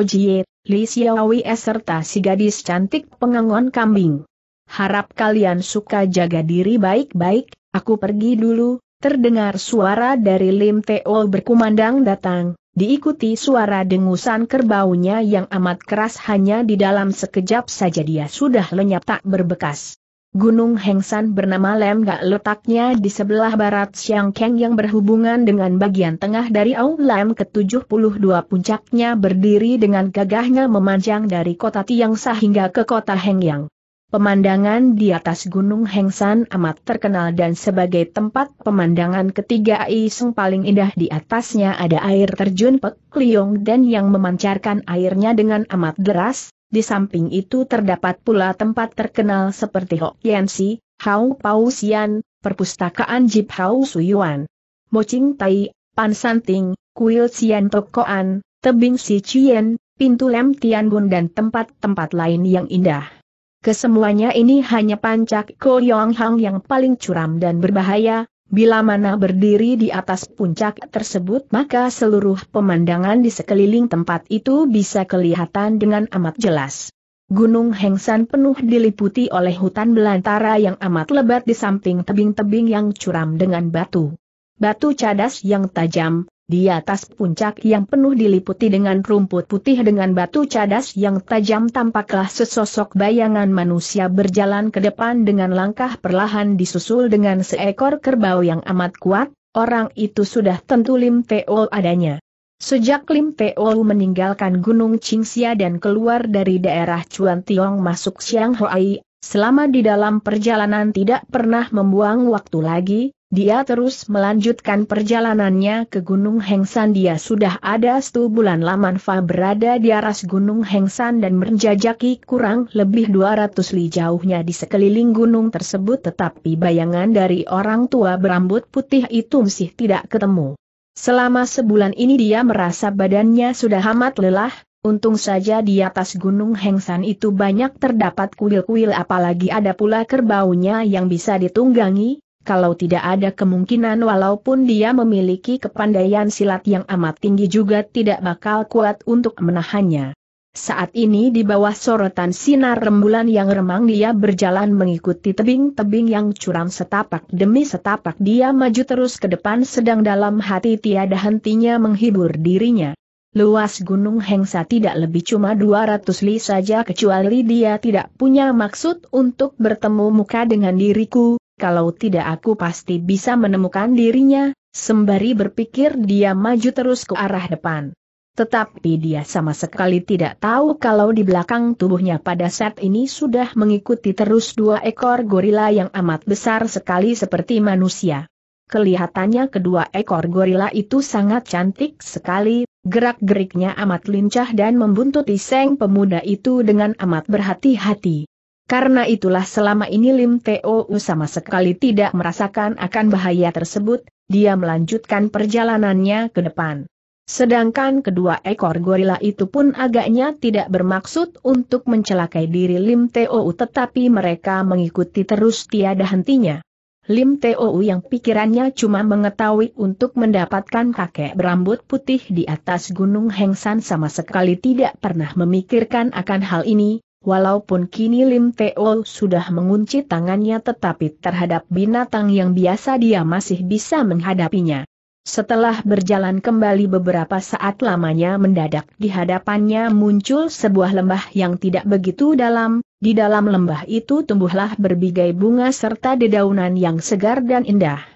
Li Xiaowi serta si gadis cantik pengangon kambing. Harap kalian suka jaga diri baik-baik, aku pergi dulu, terdengar suara dari Lim Teo berkumandang datang, diikuti suara dengusan kerbaunya yang amat keras hanya di dalam sekejap saja dia sudah lenyap tak berbekas. Gunung Hengsan bernama Lem gak letaknya di sebelah barat Siangkeng yang berhubungan dengan bagian tengah dari Lem ke-72 puncaknya berdiri dengan gagahnya memanjang dari kota Tiangsa hingga ke kota Hengyang. Pemandangan di atas Gunung Hengsan amat terkenal dan sebagai tempat pemandangan ketiga Aiseng paling indah di atasnya ada air terjun Pek Liong dan yang memancarkan airnya dengan amat deras, di samping itu terdapat pula tempat terkenal seperti Hok Si, Hao Pao Xian, Perpustakaan Jip Hao Suyuan, Moching Tai, Pan Santing, Kuil Xian Tokoan, Tebing Si Chien, Pintu Lem Tianbun dan tempat-tempat lain yang indah. Kesemuanya ini hanya pancak Ko Yong Hang yang paling curam dan berbahaya, Bila mana berdiri di atas puncak tersebut maka seluruh pemandangan di sekeliling tempat itu bisa kelihatan dengan amat jelas. Gunung Hengsan penuh diliputi oleh hutan belantara yang amat lebat di samping tebing-tebing yang curam dengan batu. Batu cadas yang tajam, di atas puncak yang penuh diliputi dengan rumput putih dengan batu cadas yang tajam tampaklah sesosok bayangan manusia berjalan ke depan dengan langkah perlahan disusul dengan seekor kerbau yang amat kuat, orang itu sudah tentu Lim Teo adanya. Sejak Lim Teo meninggalkan Gunung Qingxia dan keluar dari daerah Chuan Tiong masuk Hoai, selama di dalam perjalanan tidak pernah membuang waktu lagi, dia terus melanjutkan perjalanannya ke Gunung Hengsan. Dia sudah ada satu bulan lama berada di aras Gunung Hengsan dan menjajaki kurang lebih 200 li jauhnya di sekeliling gunung tersebut tetapi bayangan dari orang tua berambut putih itu masih tidak ketemu. Selama sebulan ini dia merasa badannya sudah amat lelah, untung saja di atas Gunung Hengsan itu banyak terdapat kuil-kuil apalagi ada pula kerbaunya yang bisa ditunggangi, kalau tidak ada kemungkinan walaupun dia memiliki kepandaian silat yang amat tinggi juga tidak bakal kuat untuk menahannya. Saat ini di bawah sorotan sinar rembulan yang remang dia berjalan mengikuti tebing-tebing yang curam setapak demi setapak dia maju terus ke depan sedang dalam hati tiada hentinya menghibur dirinya. Luas Gunung Hengsa tidak lebih cuma 200 li saja kecuali dia tidak punya maksud untuk bertemu muka dengan diriku, kalau tidak aku pasti bisa menemukan dirinya, sembari berpikir dia maju terus ke arah depan. Tetapi dia sama sekali tidak tahu kalau di belakang tubuhnya pada saat ini sudah mengikuti terus dua ekor gorila yang amat besar sekali seperti manusia. Kelihatannya kedua ekor gorila itu sangat cantik sekali, gerak-geriknya amat lincah dan membuntuti seng pemuda itu dengan amat berhati-hati. Karena itulah selama ini Lim Teo sama sekali tidak merasakan akan bahaya tersebut, dia melanjutkan perjalanannya ke depan. Sedangkan kedua ekor gorila itu pun agaknya tidak bermaksud untuk mencelakai diri Lim Teo tetapi mereka mengikuti terus tiada hentinya. Lim Teo yang pikirannya cuma mengetahui untuk mendapatkan kakek berambut putih di atas gunung Hengsan sama sekali tidak pernah memikirkan akan hal ini, Walaupun kini Lim Teo sudah mengunci tangannya tetapi terhadap binatang yang biasa dia masih bisa menghadapinya. Setelah berjalan kembali beberapa saat lamanya mendadak di hadapannya muncul sebuah lembah yang tidak begitu dalam, di dalam lembah itu tumbuhlah berbagai bunga serta dedaunan yang segar dan indah.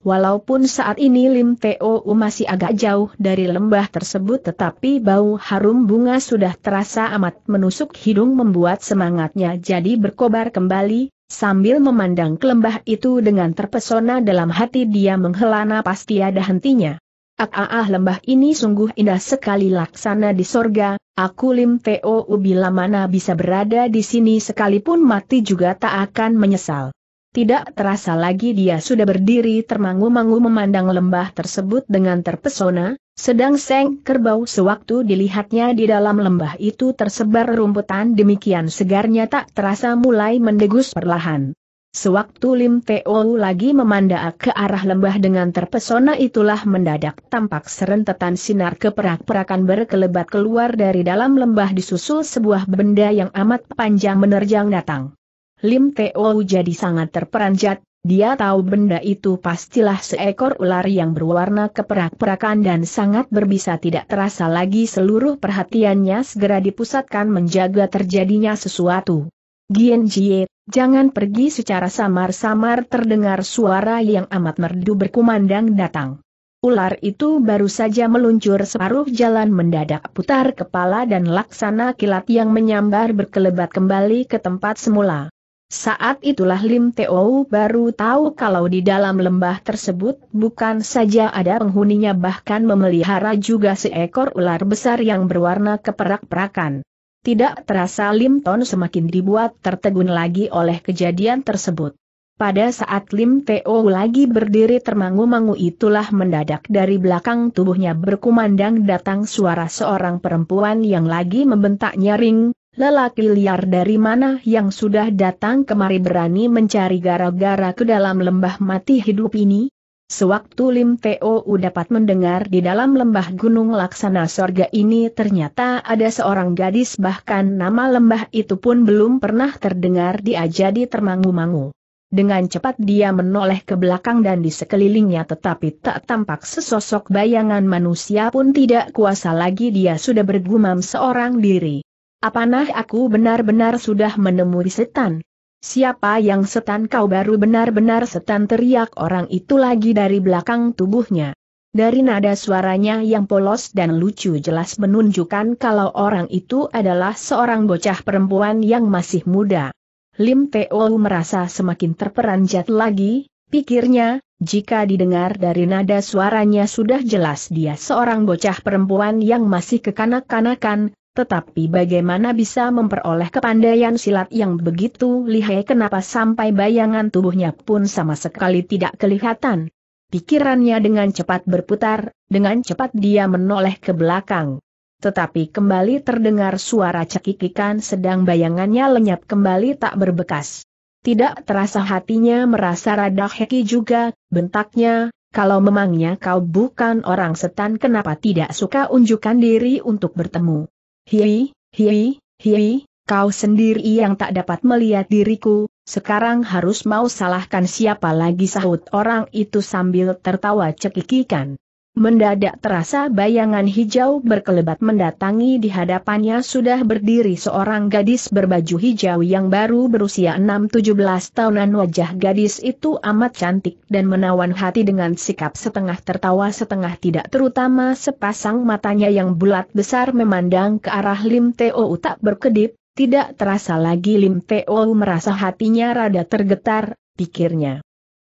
Walaupun saat ini Lim Teo masih agak jauh dari lembah tersebut tetapi bau harum bunga sudah terasa amat menusuk hidung membuat semangatnya jadi berkobar kembali, sambil memandang ke lembah itu dengan terpesona dalam hati dia menghela napas tiada hentinya. Ah, ah, ah lembah ini sungguh indah sekali laksana di sorga, aku Lim Teo bila mana bisa berada di sini sekalipun mati juga tak akan menyesal. Tidak terasa lagi dia sudah berdiri termangu-mangu memandang lembah tersebut dengan terpesona, sedang Seng Kerbau sewaktu dilihatnya di dalam lembah itu tersebar rumputan demikian segarnya tak terasa mulai mendegus perlahan. Sewaktu Lim Teo lagi memandang ke arah lembah dengan terpesona itulah mendadak tampak serentetan sinar keperak-perakan berkelebat keluar dari dalam lembah disusul sebuah benda yang amat panjang menerjang datang. Lim Teo jadi sangat terperanjat, dia tahu benda itu pastilah seekor ular yang berwarna keperak-perakan dan sangat berbisa tidak terasa lagi seluruh perhatiannya segera dipusatkan menjaga terjadinya sesuatu. Gien Jie, jangan pergi secara samar-samar terdengar suara yang amat merdu berkumandang datang. Ular itu baru saja meluncur separuh jalan mendadak putar kepala dan laksana kilat yang menyambar berkelebat kembali ke tempat semula. Saat itulah Lim Teo baru tahu kalau di dalam lembah tersebut bukan saja ada penghuninya bahkan memelihara juga seekor ular besar yang berwarna keperak-perakan. Tidak terasa Lim Ton semakin dibuat tertegun lagi oleh kejadian tersebut. Pada saat Lim Teo lagi berdiri termangu-mangu itulah mendadak dari belakang tubuhnya berkumandang datang suara seorang perempuan yang lagi membentak nyaring, Lelaki liar dari mana yang sudah datang kemari berani mencari gara-gara ke dalam lembah mati hidup ini? Sewaktu Lim Teo dapat mendengar di dalam lembah gunung laksana sorga ini ternyata ada seorang gadis bahkan nama lembah itu pun belum pernah terdengar dia jadi termangu-mangu. Dengan cepat dia menoleh ke belakang dan di sekelilingnya tetapi tak tampak sesosok bayangan manusia pun tidak kuasa lagi dia sudah bergumam seorang diri. Apanah aku benar-benar sudah menemui setan? Siapa yang setan kau baru benar-benar setan teriak orang itu lagi dari belakang tubuhnya. Dari nada suaranya yang polos dan lucu jelas menunjukkan kalau orang itu adalah seorang bocah perempuan yang masih muda. Lim Teo merasa semakin terperanjat lagi, pikirnya, jika didengar dari nada suaranya sudah jelas dia seorang bocah perempuan yang masih kekanak-kanakan, tetapi bagaimana bisa memperoleh kepandaian silat yang begitu lihai kenapa sampai bayangan tubuhnya pun sama sekali tidak kelihatan. Pikirannya dengan cepat berputar, dengan cepat dia menoleh ke belakang. Tetapi kembali terdengar suara cekikikan sedang bayangannya lenyap kembali tak berbekas. Tidak terasa hatinya merasa rada heki juga, bentaknya, kalau memangnya kau bukan orang setan kenapa tidak suka unjukkan diri untuk bertemu. Hihi, hihi, hihi, kau sendiri yang tak dapat melihat diriku, sekarang harus mau salahkan siapa lagi sahut orang itu sambil tertawa cekikikan. Mendadak terasa bayangan hijau berkelebat mendatangi di hadapannya sudah berdiri seorang gadis berbaju hijau yang baru berusia 6-17 tahunan wajah gadis itu amat cantik dan menawan hati dengan sikap setengah tertawa setengah tidak terutama sepasang matanya yang bulat besar memandang ke arah Lim Teo tak berkedip, tidak terasa lagi Lim Teo merasa hatinya rada tergetar, pikirnya.